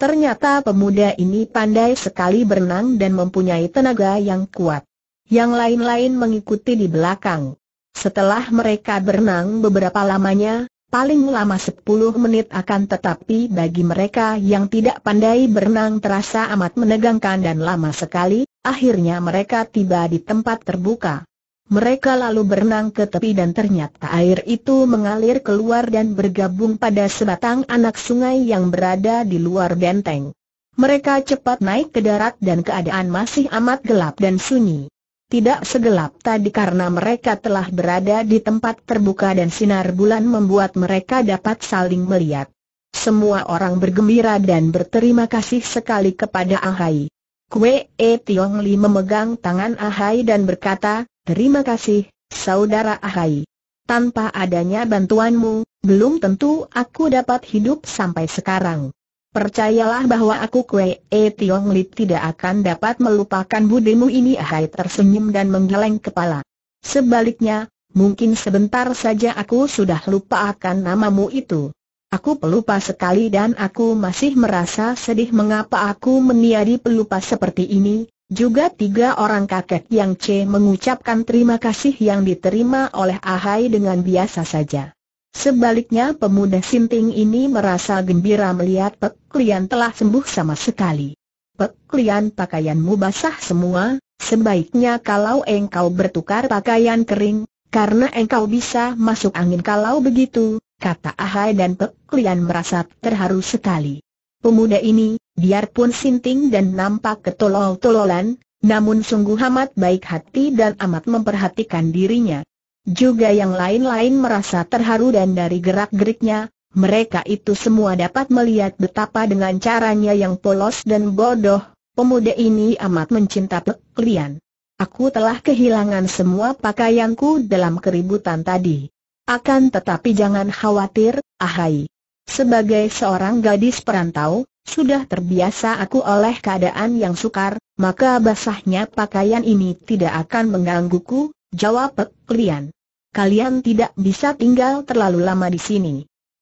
Ternyata pemuda ini pandai sekali berenang dan mempunyai tenaga yang kuat. Yang lain-lain mengikuti di belakang. Setelah mereka berenang beberapa lamanya, paling lama 10 menit akan tetapi bagi mereka yang tidak pandai berenang terasa amat menegangkan dan lama sekali, akhirnya mereka tiba di tempat terbuka. Mereka lalu berenang ke tepi dan ternyata air itu mengalir keluar dan bergabung pada sebatang anak sungai yang berada di luar benteng. Mereka cepat naik ke darat dan keadaan masih amat gelap dan sunyi. Tidak segelap tadi karena mereka telah berada di tempat terbuka dan sinar bulan membuat mereka dapat saling melihat. Semua orang bergembira dan berterima kasih sekali kepada Ahai. Kue E Tiong Li memegang tangan Ahai dan berkata, Terima kasih, Saudara Ahai. Tanpa adanya bantuanmu, belum tentu aku dapat hidup sampai sekarang. Percayalah bahwa aku Kwe e Tiong Li tidak akan dapat melupakan budimu ini Ahai tersenyum dan menggeleng kepala. Sebaliknya, mungkin sebentar saja aku sudah lupa akan namamu itu. Aku pelupa sekali dan aku masih merasa sedih mengapa aku meniari pelupa seperti ini, juga tiga orang kakek yang C mengucapkan terima kasih yang diterima oleh Ahai dengan biasa saja. Sebaliknya pemuda Sinting ini merasa gembira melihat Pek Lian telah sembuh sama sekali. Pek Lian pakaianmu basah semua, sebaiknya kalau engkau bertukar pakaian kering, karena engkau bisa masuk angin kalau begitu, kata Ahai dan Pek Lian merasa terharu sekali. Pemuda ini, Biarpun sinting dan nampak ketolol-tololan, namun sungguh amat baik hati dan amat memperhatikan dirinya. Juga yang lain-lain merasa terharu dan dari gerak-geriknya, mereka itu semua dapat melihat betapa dengan caranya yang polos dan bodoh, pemuda ini amat mencinta peklian. Aku telah kehilangan semua pakaianku dalam keributan tadi. Akan tetapi jangan khawatir, ahai. Sebagai seorang gadis perantau, sudah terbiasa aku oleh keadaan yang sukar, maka basahnya pakaian ini tidak akan menggangguku, jawab Pek Kalian tidak bisa tinggal terlalu lama di sini.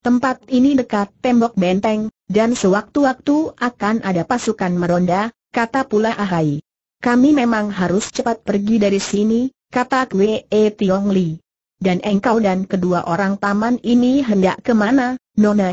Tempat ini dekat tembok benteng, dan sewaktu-waktu akan ada pasukan meronda, kata pula Ahai. Kami memang harus cepat pergi dari sini, kata Kwe e Tiong Li. Dan engkau dan kedua orang taman ini hendak kemana, Nona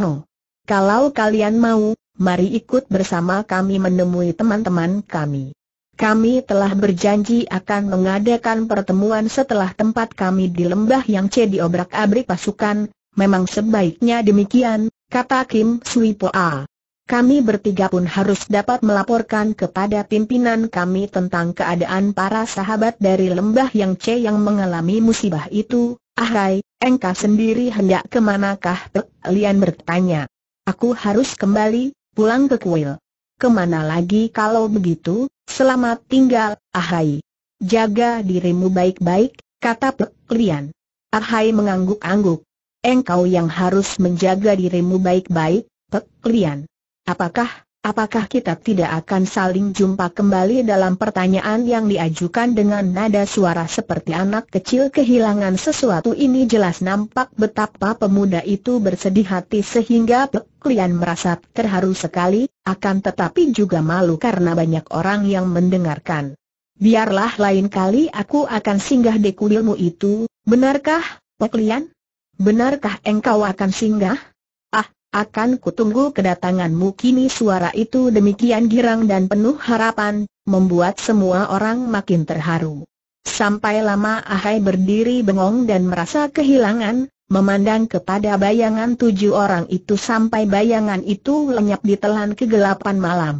Kalau kalian mau, mari ikut bersama kami menemui teman-teman kami. Kami telah berjanji akan mengadakan pertemuan setelah tempat kami di lembah yang C diobrak-abrik pasukan, memang sebaiknya demikian, kata Kim Sui Poa. Kami bertiga pun harus dapat melaporkan kepada pimpinan kami tentang keadaan para sahabat dari lembah yang C yang mengalami musibah itu. Ahai, engkau sendiri hendak kemanakah? Lian bertanya. Aku harus kembali, pulang ke kuil. Kemana lagi kalau begitu, selamat tinggal, Ahai. Jaga dirimu baik-baik, kata Pek Lian. Ahai mengangguk-angguk. Engkau yang harus menjaga dirimu baik-baik, Pek Lian. Apakah Apakah kita tidak akan saling jumpa kembali dalam pertanyaan yang diajukan dengan nada suara seperti anak kecil kehilangan sesuatu ini jelas nampak betapa pemuda itu bersedih hati sehingga Peklian merasa terharu sekali, akan tetapi juga malu karena banyak orang yang mendengarkan. Biarlah lain kali aku akan singgah di kuilmu itu, benarkah, Peklian? Benarkah engkau akan singgah? akan kutunggu kedatanganmu kini suara itu demikian girang dan penuh harapan, membuat semua orang makin terharu. Sampai lama Ahai berdiri bengong dan merasa kehilangan, memandang kepada bayangan tujuh orang itu sampai bayangan itu lenyap ditelan kegelapan malam.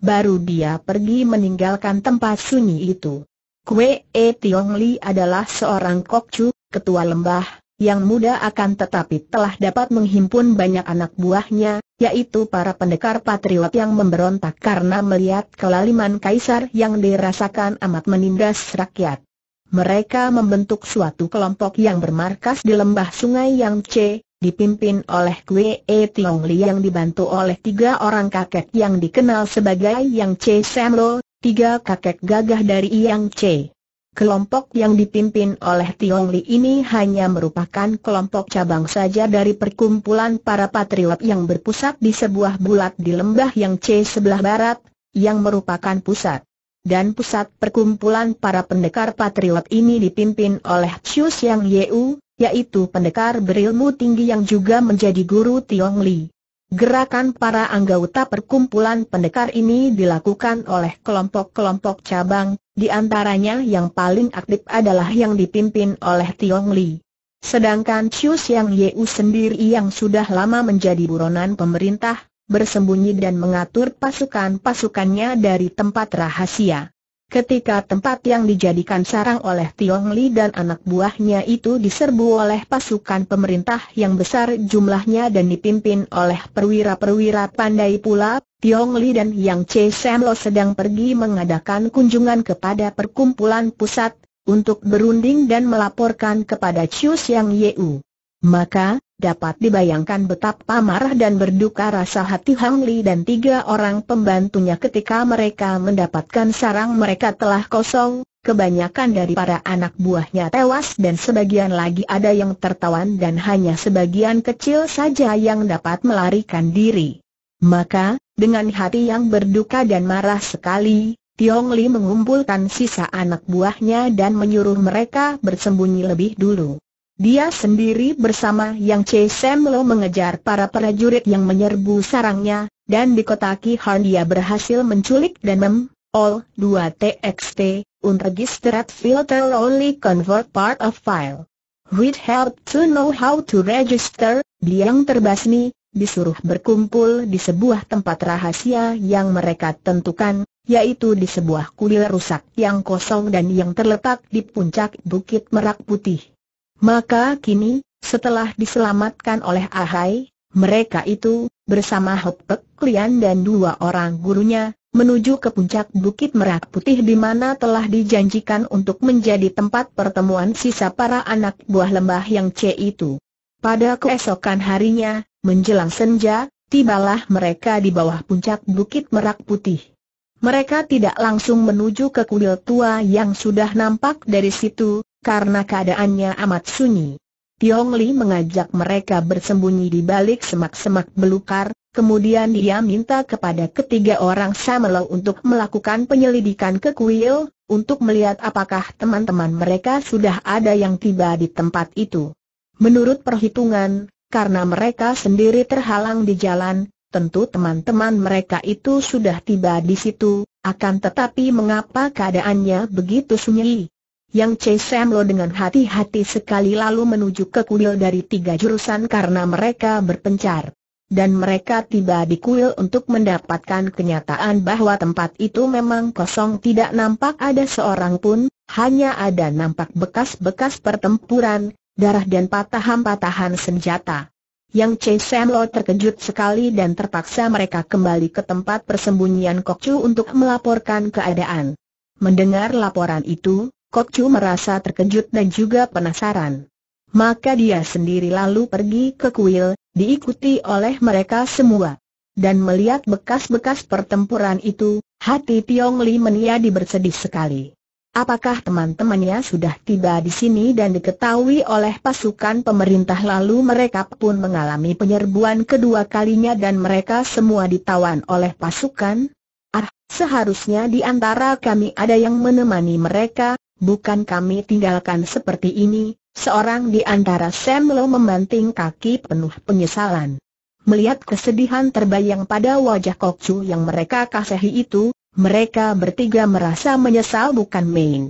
Baru dia pergi meninggalkan tempat sunyi itu. Kue E Tiong Li adalah seorang kokcu, ketua lembah, yang muda akan tetapi telah dapat menghimpun banyak anak buahnya, yaitu para pendekar patriot yang memberontak karena melihat kelaliman kaisar yang dirasakan amat menindas rakyat. Mereka membentuk suatu kelompok yang bermarkas di lembah sungai Yang C, dipimpin oleh Kwe E Tiong Li yang dibantu oleh tiga orang kakek yang dikenal sebagai Yang C Semlo, tiga kakek gagah dari Yang C. Kelompok yang dipimpin oleh Tiong Li ini hanya merupakan kelompok cabang saja dari perkumpulan para patriot yang berpusat di sebuah bulat di lembah yang C sebelah barat, yang merupakan pusat. Dan pusat perkumpulan para pendekar patriot ini dipimpin oleh Chiu Yang Yeu, yaitu pendekar berilmu tinggi yang juga menjadi guru Tiong Li. Gerakan para anggota perkumpulan pendekar ini dilakukan oleh kelompok-kelompok cabang, di antaranya yang paling aktif adalah yang dipimpin oleh Tiong Li. Sedangkan Chiu Siang Yeu sendiri yang sudah lama menjadi buronan pemerintah, bersembunyi dan mengatur pasukan-pasukannya dari tempat rahasia. Ketika tempat yang dijadikan sarang oleh Tiong Li dan anak buahnya itu diserbu oleh pasukan pemerintah yang besar jumlahnya dan dipimpin oleh perwira-perwira pandai pula, Tiong Li dan Yang Che Semlo sedang pergi mengadakan kunjungan kepada perkumpulan pusat, untuk berunding dan melaporkan kepada Chiu Yang Yeu. Maka, Dapat dibayangkan betapa marah dan berduka rasa hati Hang Li dan tiga orang pembantunya ketika mereka mendapatkan sarang mereka telah kosong, kebanyakan dari para anak buahnya tewas dan sebagian lagi ada yang tertawan dan hanya sebagian kecil saja yang dapat melarikan diri. Maka, dengan hati yang berduka dan marah sekali, Tiong Li mengumpulkan sisa anak buahnya dan menyuruh mereka bersembunyi lebih dulu. Dia sendiri bersama Yang Che Sam mengejar para prajurit yang menyerbu sarangnya, dan di kota Kihan dia berhasil menculik dan mem all 2 TXT, unregistered filter only convert part of file. With help to know how to register, dia terbasmi, disuruh berkumpul di sebuah tempat rahasia yang mereka tentukan, yaitu di sebuah kuil rusak yang kosong dan yang terletak di puncak Bukit Merak Putih. Maka kini, setelah diselamatkan oleh Ahai, mereka itu, bersama Hopek Lian dan dua orang gurunya, menuju ke puncak Bukit Merak Putih di mana telah dijanjikan untuk menjadi tempat pertemuan sisa para anak buah lembah yang C itu. Pada keesokan harinya, menjelang senja, tibalah mereka di bawah puncak Bukit Merak Putih. Mereka tidak langsung menuju ke kuil tua yang sudah nampak dari situ, karena keadaannya amat sunyi. Tiong Li mengajak mereka bersembunyi di balik semak-semak belukar, kemudian dia minta kepada ketiga orang Samelo untuk melakukan penyelidikan ke kuil, untuk melihat apakah teman-teman mereka sudah ada yang tiba di tempat itu. Menurut perhitungan, karena mereka sendiri terhalang di jalan, tentu teman-teman mereka itu sudah tiba di situ, akan tetapi mengapa keadaannya begitu sunyi? Yang Che Sam Lo dengan hati-hati sekali lalu menuju ke kuil dari tiga jurusan karena mereka berpencar. Dan mereka tiba di kuil untuk mendapatkan kenyataan bahwa tempat itu memang kosong tidak nampak ada seorang pun, hanya ada nampak bekas-bekas pertempuran, darah dan patahan-patahan senjata. Yang Che Sam Lo terkejut sekali dan terpaksa mereka kembali ke tempat persembunyian Chu untuk melaporkan keadaan. Mendengar laporan itu, Kocu merasa terkejut dan juga penasaran. Maka dia sendiri lalu pergi ke kuil, diikuti oleh mereka semua. Dan melihat bekas-bekas pertempuran itu, hati Tiong Li meniadi bersedih sekali. Apakah teman-temannya sudah tiba di sini dan diketahui oleh pasukan pemerintah lalu mereka pun mengalami penyerbuan kedua kalinya dan mereka semua ditawan oleh pasukan? Ah, seharusnya di antara kami ada yang menemani mereka, bukan kami tinggalkan seperti ini, seorang di antara Sam lo membanting kaki penuh penyesalan. Melihat kesedihan terbayang pada wajah Kok Chu yang mereka kasihi itu, mereka bertiga merasa menyesal bukan main.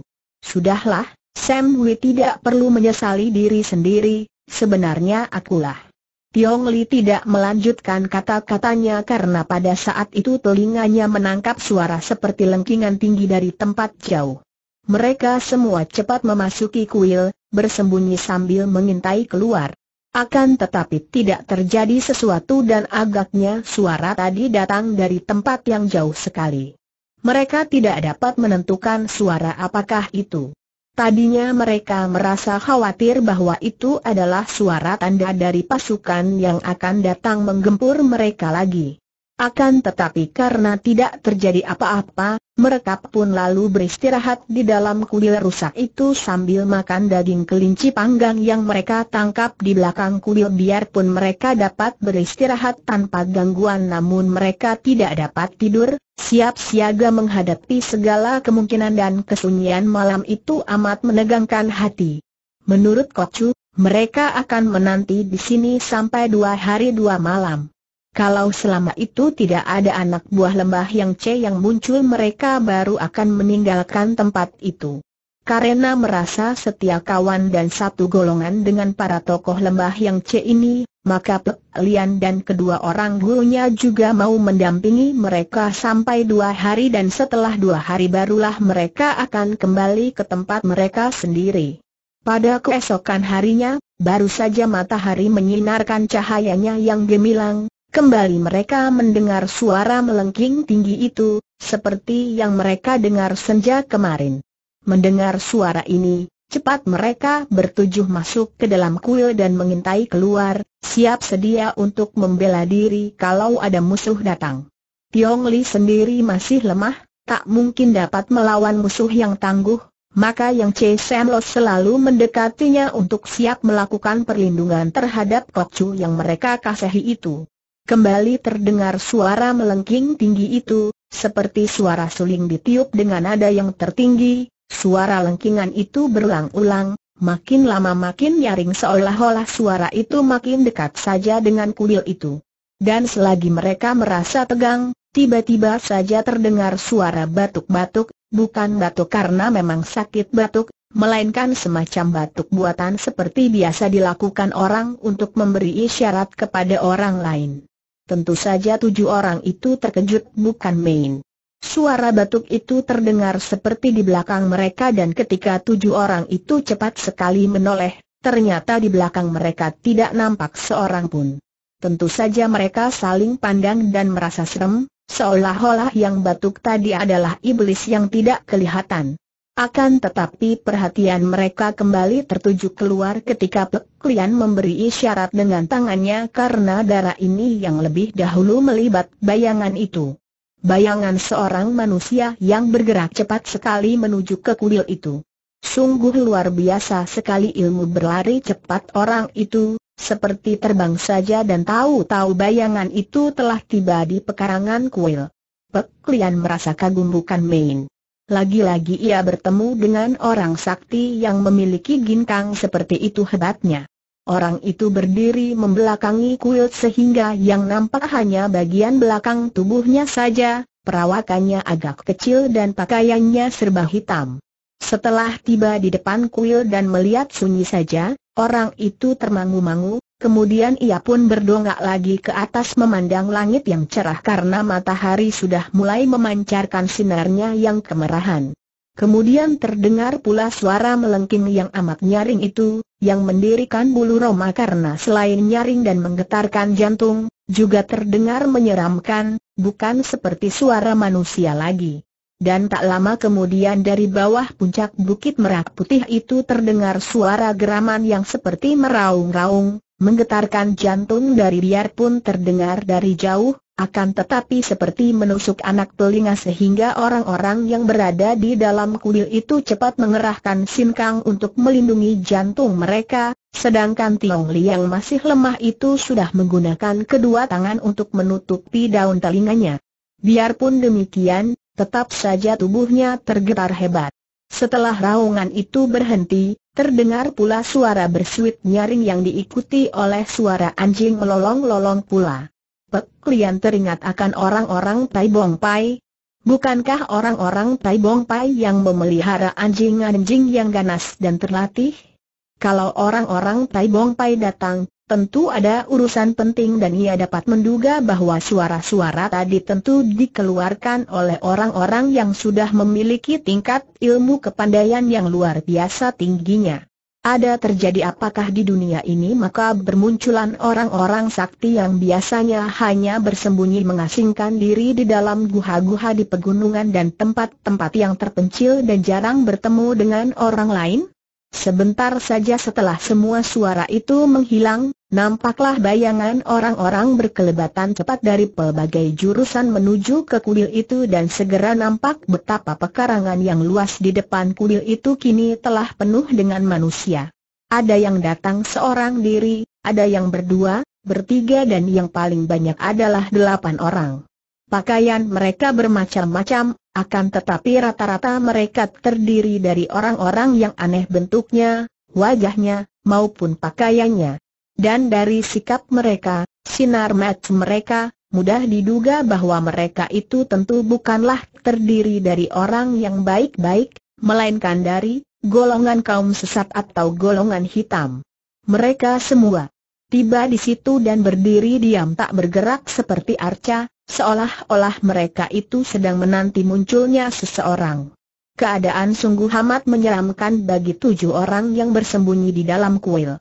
Sudahlah, Sam Wei tidak perlu menyesali diri sendiri, sebenarnya akulah. Tiong Li tidak melanjutkan kata-katanya karena pada saat itu telinganya menangkap suara seperti lengkingan tinggi dari tempat jauh. Mereka semua cepat memasuki kuil, bersembunyi sambil mengintai keluar. Akan tetapi tidak terjadi sesuatu dan agaknya suara tadi datang dari tempat yang jauh sekali. Mereka tidak dapat menentukan suara apakah itu. Tadinya mereka merasa khawatir bahwa itu adalah suara tanda dari pasukan yang akan datang menggempur mereka lagi. Akan tetapi karena tidak terjadi apa-apa, mereka pun lalu beristirahat di dalam kuil rusak itu sambil makan daging kelinci panggang yang mereka tangkap di belakang kuil biarpun mereka dapat beristirahat tanpa gangguan namun mereka tidak dapat tidur, siap siaga menghadapi segala kemungkinan dan kesunyian malam itu amat menegangkan hati. Menurut Kocu, mereka akan menanti di sini sampai dua hari dua malam. Kalau selama itu tidak ada anak buah lembah yang C yang muncul mereka baru akan meninggalkan tempat itu. Karena merasa setia kawan dan satu golongan dengan para tokoh lembah yang C ini, maka Pek Lian dan kedua orang gurunya juga mau mendampingi mereka sampai dua hari dan setelah dua hari barulah mereka akan kembali ke tempat mereka sendiri. Pada keesokan harinya, baru saja matahari menyinarkan cahayanya yang gemilang, Kembali mereka mendengar suara melengking tinggi itu, seperti yang mereka dengar senja kemarin. Mendengar suara ini, cepat mereka bertujuh masuk ke dalam kuil dan mengintai keluar, siap sedia untuk membela diri kalau ada musuh datang. Tiong Li sendiri masih lemah, tak mungkin dapat melawan musuh yang tangguh, maka yang Che Sam Lo selalu mendekatinya untuk siap melakukan perlindungan terhadap kocu yang mereka kasihi itu kembali terdengar suara melengking tinggi itu, seperti suara suling ditiup dengan nada yang tertinggi, suara lengkingan itu berulang-ulang, makin lama makin nyaring seolah-olah suara itu makin dekat saja dengan kuil itu. Dan selagi mereka merasa tegang, tiba-tiba saja terdengar suara batuk-batuk, bukan batuk karena memang sakit batuk, melainkan semacam batuk buatan seperti biasa dilakukan orang untuk memberi isyarat kepada orang lain. Tentu saja tujuh orang itu terkejut bukan main. Suara batuk itu terdengar seperti di belakang mereka dan ketika tujuh orang itu cepat sekali menoleh, ternyata di belakang mereka tidak nampak seorang pun. Tentu saja mereka saling pandang dan merasa serem, seolah-olah yang batuk tadi adalah iblis yang tidak kelihatan. Akan tetapi perhatian mereka kembali tertuju keluar ketika Peklian memberi isyarat dengan tangannya karena darah ini yang lebih dahulu melibat bayangan itu. Bayangan seorang manusia yang bergerak cepat sekali menuju ke kuil itu. Sungguh luar biasa sekali ilmu berlari cepat orang itu, seperti terbang saja dan tahu-tahu bayangan itu telah tiba di pekarangan kuil. Peklian merasa kagum bukan main. Lagi-lagi ia bertemu dengan orang sakti yang memiliki ginkang seperti itu hebatnya. Orang itu berdiri membelakangi kuil sehingga yang nampak hanya bagian belakang tubuhnya saja, perawakannya agak kecil dan pakaiannya serba hitam. Setelah tiba di depan kuil dan melihat sunyi saja, orang itu termangu-mangu, Kemudian ia pun berdongak lagi ke atas memandang langit yang cerah karena matahari sudah mulai memancarkan sinarnya yang kemerahan. Kemudian terdengar pula suara melengking yang amat nyaring itu, yang mendirikan bulu roma karena selain nyaring dan menggetarkan jantung, juga terdengar menyeramkan, bukan seperti suara manusia lagi. Dan tak lama kemudian dari bawah puncak bukit merak putih itu terdengar suara geraman yang seperti meraung-raung, Menggetarkan jantung dari biarpun terdengar dari jauh, akan tetapi seperti menusuk anak telinga sehingga orang-orang yang berada di dalam kuil itu cepat mengerahkan sinkang untuk melindungi jantung mereka, sedangkan Tiong Li yang masih lemah itu sudah menggunakan kedua tangan untuk menutupi daun telinganya. Biarpun demikian, tetap saja tubuhnya tergetar hebat. Setelah raungan itu berhenti, terdengar pula suara bersuit nyaring yang diikuti oleh suara anjing melolong-lolong pula. Pek Lian teringat akan orang-orang Tai Bong Pai. Bukankah orang-orang Tai Bong Pai yang memelihara anjing-anjing yang ganas dan terlatih? Kalau orang-orang Tai Bong Pai datang, Tentu ada urusan penting dan ia dapat menduga bahwa suara-suara tadi tentu dikeluarkan oleh orang-orang yang sudah memiliki tingkat ilmu kepandaian yang luar biasa tingginya. Ada terjadi apakah di dunia ini maka bermunculan orang-orang sakti yang biasanya hanya bersembunyi mengasingkan diri di dalam guha-guha di pegunungan dan tempat-tempat yang terpencil dan jarang bertemu dengan orang lain? Sebentar saja setelah semua suara itu menghilang, Nampaklah bayangan orang-orang berkelebatan cepat dari pelbagai jurusan menuju ke kuil itu dan segera nampak betapa pekarangan yang luas di depan kuil itu kini telah penuh dengan manusia. Ada yang datang seorang diri, ada yang berdua, bertiga dan yang paling banyak adalah delapan orang. Pakaian mereka bermacam-macam, akan tetapi rata-rata mereka terdiri dari orang-orang yang aneh bentuknya, wajahnya, maupun pakaiannya. Dan dari sikap mereka, sinar mata mereka, mudah diduga bahwa mereka itu tentu bukanlah terdiri dari orang yang baik-baik, melainkan dari golongan kaum sesat atau golongan hitam. Mereka semua tiba di situ dan berdiri diam tak bergerak seperti arca, seolah-olah mereka itu sedang menanti munculnya seseorang. Keadaan sungguh amat menyeramkan bagi tujuh orang yang bersembunyi di dalam kuil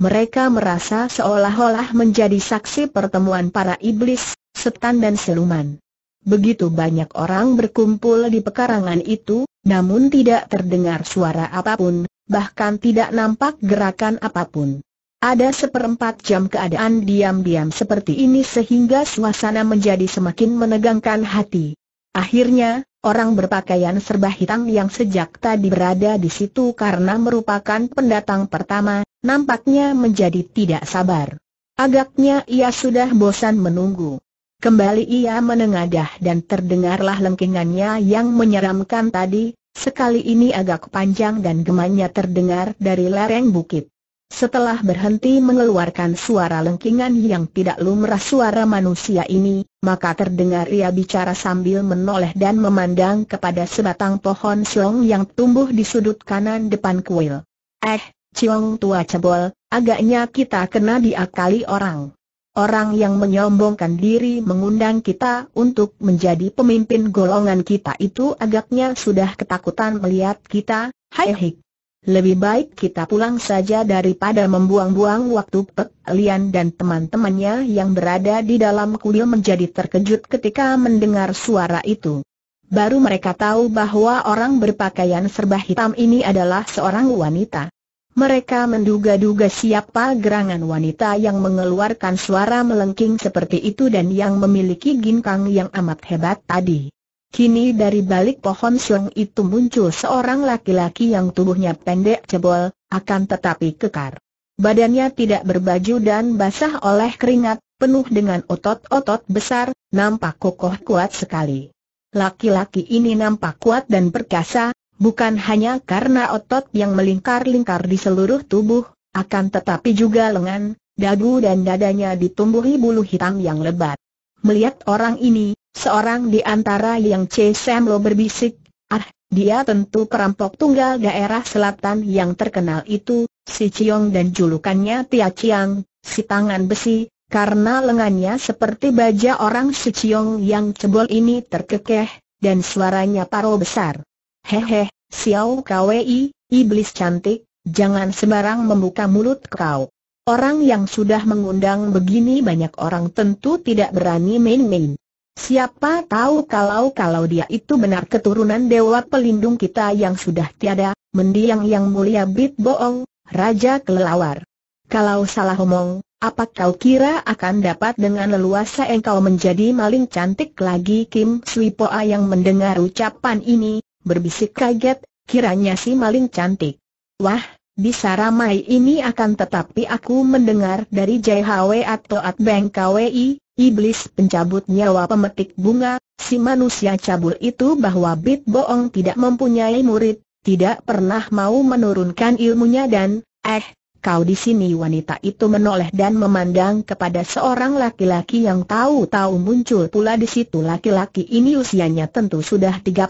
mereka merasa seolah-olah menjadi saksi pertemuan para iblis, setan dan siluman. Begitu banyak orang berkumpul di pekarangan itu, namun tidak terdengar suara apapun, bahkan tidak nampak gerakan apapun. Ada seperempat jam keadaan diam-diam seperti ini sehingga suasana menjadi semakin menegangkan hati. Akhirnya, orang berpakaian serba hitam yang sejak tadi berada di situ karena merupakan pendatang pertama, nampaknya menjadi tidak sabar. Agaknya ia sudah bosan menunggu. Kembali ia menengadah dan terdengarlah lengkingannya yang menyeramkan tadi, sekali ini agak panjang dan gemanya terdengar dari lereng bukit. Setelah berhenti mengeluarkan suara lengkingan yang tidak lumrah suara manusia ini, maka terdengar ia bicara sambil menoleh dan memandang kepada sebatang pohon siong yang tumbuh di sudut kanan depan kuil. Eh, Ciong tua cebol, agaknya kita kena diakali orang. Orang yang menyombongkan diri mengundang kita untuk menjadi pemimpin golongan kita itu agaknya sudah ketakutan melihat kita, hai hik. Lebih baik kita pulang saja daripada membuang-buang waktu Pek Lian dan teman-temannya yang berada di dalam kuil menjadi terkejut ketika mendengar suara itu. Baru mereka tahu bahwa orang berpakaian serba hitam ini adalah seorang wanita. Mereka menduga-duga siapa gerangan wanita yang mengeluarkan suara melengking seperti itu dan yang memiliki ginkang yang amat hebat tadi. Kini dari balik pohon seleng itu muncul seorang laki-laki yang tubuhnya pendek cebol, akan tetapi kekar. Badannya tidak berbaju dan basah oleh keringat, penuh dengan otot-otot besar, nampak kokoh kuat sekali. Laki-laki ini nampak kuat dan perkasa, Bukan hanya karena otot yang melingkar-lingkar di seluruh tubuh, akan tetapi juga lengan, dagu dan dadanya ditumbuhi bulu hitam yang lebat. Melihat orang ini, seorang di antara yang C. Semlo berbisik, ah, dia tentu perampok tunggal daerah selatan yang terkenal itu, si Ciong dan julukannya Tia Ciang, si tangan besi, karena lengannya seperti baja orang si Ciong yang cebol ini terkekeh, dan suaranya paro besar. Hehe, Xiao Kwei, iblis cantik, jangan sembarang membuka mulut kau. Orang yang sudah mengundang begini banyak orang tentu tidak berani main-main. Siapa tahu kalau-kalau dia itu benar keturunan dewa pelindung kita yang sudah tiada, mendiang yang mulia Bit Boong, Raja Kelelawar. Kalau salah omong, apa kau kira akan dapat dengan leluasa engkau menjadi maling cantik lagi Kim Swipoa yang mendengar ucapan ini, berbisik kaget, kiranya si maling cantik. Wah, bisa ramai ini akan tetapi aku mendengar dari JHW atau Atbeng KWI, iblis pencabut nyawa pemetik bunga, si manusia cabul itu bahwa Bit Boong tidak mempunyai murid, tidak pernah mau menurunkan ilmunya dan, eh, kau di sini wanita itu menoleh dan memandang kepada seorang laki-laki yang tahu-tahu muncul pula di situ laki-laki ini usianya tentu sudah 30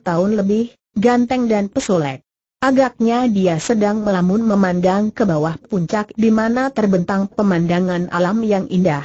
tahun lebih, ganteng dan pesolek. Agaknya dia sedang melamun memandang ke bawah puncak di mana terbentang pemandangan alam yang indah.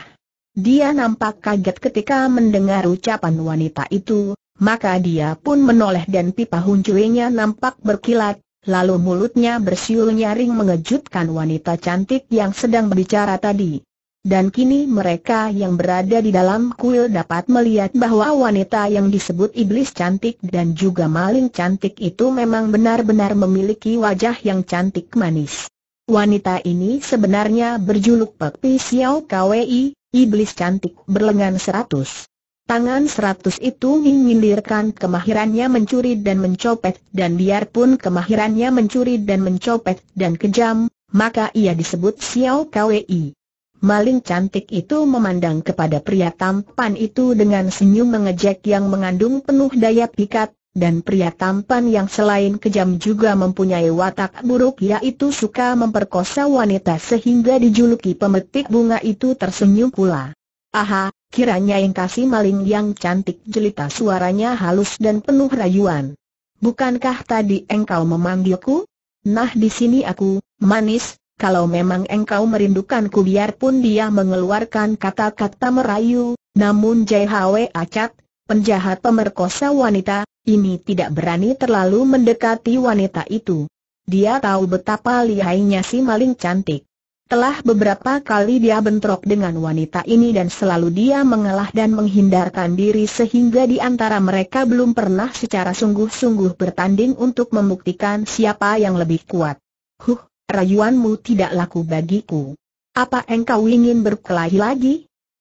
Dia nampak kaget ketika mendengar ucapan wanita itu, maka dia pun menoleh dan pipa huncuenya nampak berkilat, Lalu mulutnya bersiul nyaring mengejutkan wanita cantik yang sedang berbicara tadi. Dan kini mereka yang berada di dalam kuil dapat melihat bahwa wanita yang disebut iblis cantik dan juga maling cantik itu memang benar-benar memiliki wajah yang cantik manis. Wanita ini sebenarnya berjuluk Pek Pi Xiao Kwei, iblis cantik berlengan seratus. Tangan seratus itu menyindirkan kemahirannya mencuri dan mencopet dan biarpun kemahirannya mencuri dan mencopet dan kejam, maka ia disebut Xiao Kwei. Maling cantik itu memandang kepada pria tampan itu dengan senyum mengejek yang mengandung penuh daya pikat, dan pria tampan yang selain kejam juga mempunyai watak buruk yaitu suka memperkosa wanita sehingga dijuluki pemetik bunga itu tersenyum pula. Aha, Kiranya yang kasih maling yang cantik jelita suaranya halus dan penuh rayuan. Bukankah tadi engkau memanggilku? Nah di sini aku, manis, kalau memang engkau merindukanku biarpun dia mengeluarkan kata-kata merayu, namun JHW Acat, penjahat pemerkosa wanita, ini tidak berani terlalu mendekati wanita itu. Dia tahu betapa lihainya si maling cantik. Telah beberapa kali dia bentrok dengan wanita ini dan selalu dia mengalah dan menghindarkan diri sehingga di antara mereka belum pernah secara sungguh-sungguh bertanding untuk membuktikan siapa yang lebih kuat. Huh, rayuanmu tidak laku bagiku. Apa engkau ingin berkelahi lagi?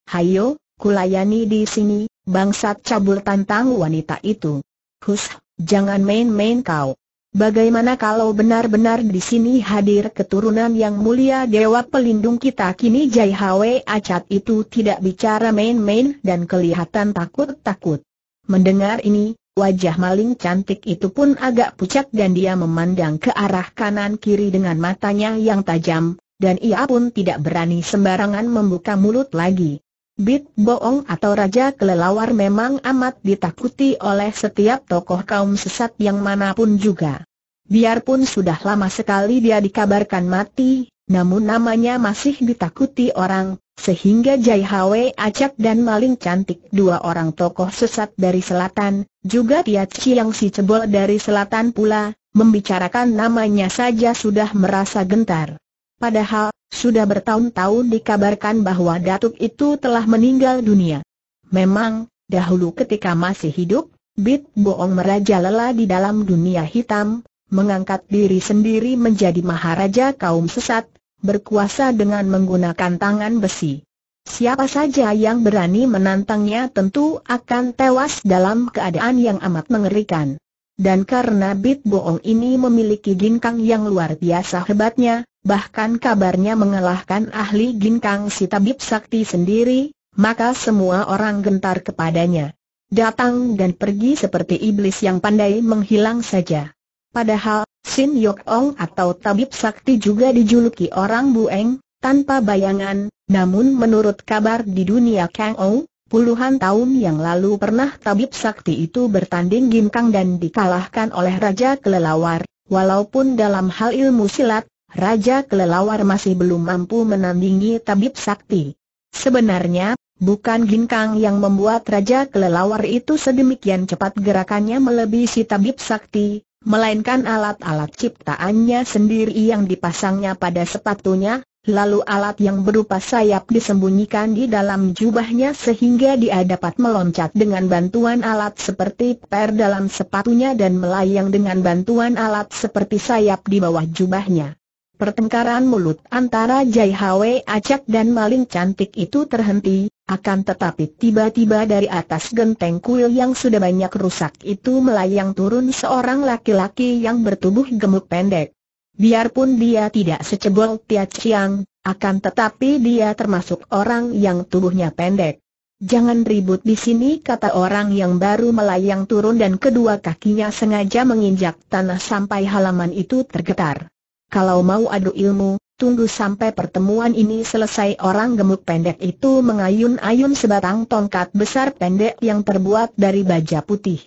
Hayo, kulayani di sini, bangsat cabul tantang wanita itu. Hus, jangan main-main kau. Bagaimana kalau benar-benar di sini hadir keturunan yang mulia Dewa Pelindung kita kini Jai Hwe Acat itu tidak bicara main-main dan kelihatan takut-takut. Mendengar ini, wajah maling cantik itu pun agak pucat dan dia memandang ke arah kanan-kiri dengan matanya yang tajam, dan ia pun tidak berani sembarangan membuka mulut lagi. Bit Boong atau Raja Kelelawar memang amat ditakuti oleh setiap tokoh kaum sesat yang manapun juga. Biarpun sudah lama sekali dia dikabarkan mati, namun namanya masih ditakuti orang, sehingga Jai Hwe Acak dan Maling Cantik dua orang tokoh sesat dari selatan, juga Tiat Chiang Si Cebol dari selatan pula, membicarakan namanya saja sudah merasa gentar. Padahal sudah bertahun-tahun dikabarkan bahwa Datuk itu telah meninggal dunia. Memang, dahulu ketika masih hidup, Bit Boong merajalela di dalam dunia hitam, mengangkat diri sendiri menjadi maharaja kaum sesat, berkuasa dengan menggunakan tangan besi. Siapa saja yang berani menantangnya tentu akan tewas dalam keadaan yang amat mengerikan. Dan karena Bit Boong ini memiliki ginkang yang luar biasa hebatnya, bahkan kabarnya mengalahkan ahli ginkang si tabib sakti sendiri, maka semua orang gentar kepadanya. Datang dan pergi seperti iblis yang pandai menghilang saja. Padahal, Sin Yok Ong atau tabib sakti juga dijuluki orang bueng, tanpa bayangan, namun menurut kabar di dunia Kang Ong, Puluhan tahun yang lalu pernah tabib sakti itu bertanding ginkang dan dikalahkan oleh Raja Kelelawar, walaupun dalam hal ilmu silat, Raja Kelelawar masih belum mampu menandingi tabib sakti. Sebenarnya, bukan ginkang yang membuat Raja Kelelawar itu sedemikian cepat gerakannya melebihi si tabib sakti, melainkan alat-alat ciptaannya sendiri yang dipasangnya pada sepatunya, Lalu alat yang berupa sayap disembunyikan di dalam jubahnya sehingga dia dapat meloncat dengan bantuan alat seperti per dalam sepatunya dan melayang dengan bantuan alat seperti sayap di bawah jubahnya. Pertengkaran mulut antara Jai Hwe Acak dan Maling Cantik itu terhenti, akan tetapi tiba-tiba dari atas genteng kuil yang sudah banyak rusak itu melayang turun seorang laki-laki yang bertubuh gemuk pendek. Biarpun dia tidak secebol Tia Chiang, akan tetapi dia termasuk orang yang tubuhnya pendek. Jangan ribut di sini kata orang yang baru melayang turun dan kedua kakinya sengaja menginjak tanah sampai halaman itu tergetar. Kalau mau adu ilmu, tunggu sampai pertemuan ini selesai orang gemuk pendek itu mengayun-ayun sebatang tongkat besar pendek yang terbuat dari baja putih.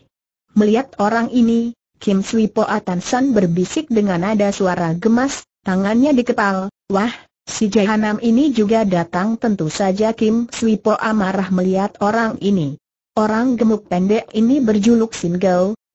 Melihat orang ini, Kim Sui Po Atansan berbisik dengan nada suara gemas, tangannya dikepal, wah, si Jahanam ini juga datang tentu saja Kim Sui Po amarah melihat orang ini. Orang gemuk pendek ini berjuluk Sin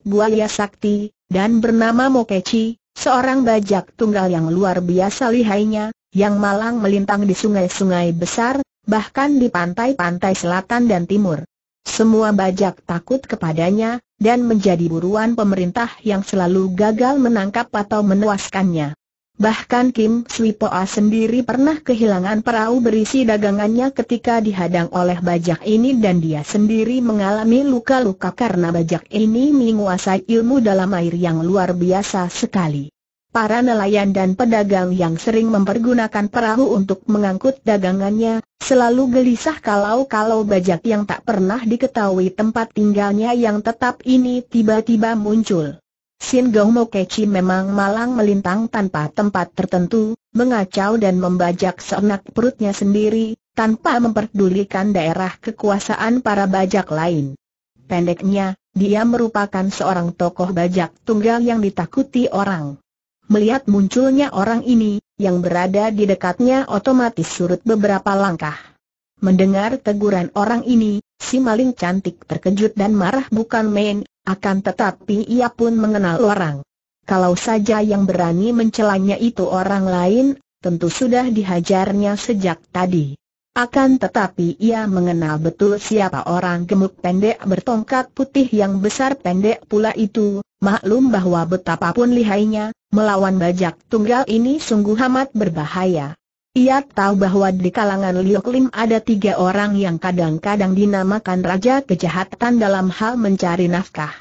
buaya sakti, dan bernama Mokechi, seorang bajak tunggal yang luar biasa lihainya, yang malang melintang di sungai-sungai besar, bahkan di pantai-pantai selatan dan timur. Semua bajak takut kepadanya, dan menjadi buruan pemerintah yang selalu gagal menangkap atau menewaskannya. Bahkan Kim Sui Poa sendiri pernah kehilangan perahu berisi dagangannya ketika dihadang oleh bajak ini dan dia sendiri mengalami luka-luka karena bajak ini menguasai ilmu dalam air yang luar biasa sekali. Para nelayan dan pedagang yang sering mempergunakan perahu untuk mengangkut dagangannya, selalu gelisah kalau-kalau bajak yang tak pernah diketahui tempat tinggalnya yang tetap ini tiba-tiba muncul. Sin Gau Mo Kechi memang malang melintang tanpa tempat tertentu, mengacau dan membajak seenak perutnya sendiri, tanpa memperdulikan daerah kekuasaan para bajak lain. Pendeknya, dia merupakan seorang tokoh bajak tunggal yang ditakuti orang. Melihat munculnya orang ini, yang berada di dekatnya otomatis surut beberapa langkah. Mendengar teguran orang ini, si maling cantik terkejut dan marah bukan main, akan tetapi ia pun mengenal orang. Kalau saja yang berani mencelanya itu orang lain, tentu sudah dihajarnya sejak tadi. Akan tetapi ia mengenal betul siapa orang gemuk pendek bertongkat putih yang besar pendek pula itu, maklum bahwa betapapun lihainya, Melawan bajak tunggal ini sungguh amat berbahaya. Ia tahu bahwa di kalangan Liu Lim ada tiga orang yang kadang-kadang dinamakan Raja Kejahatan dalam hal mencari nafkah.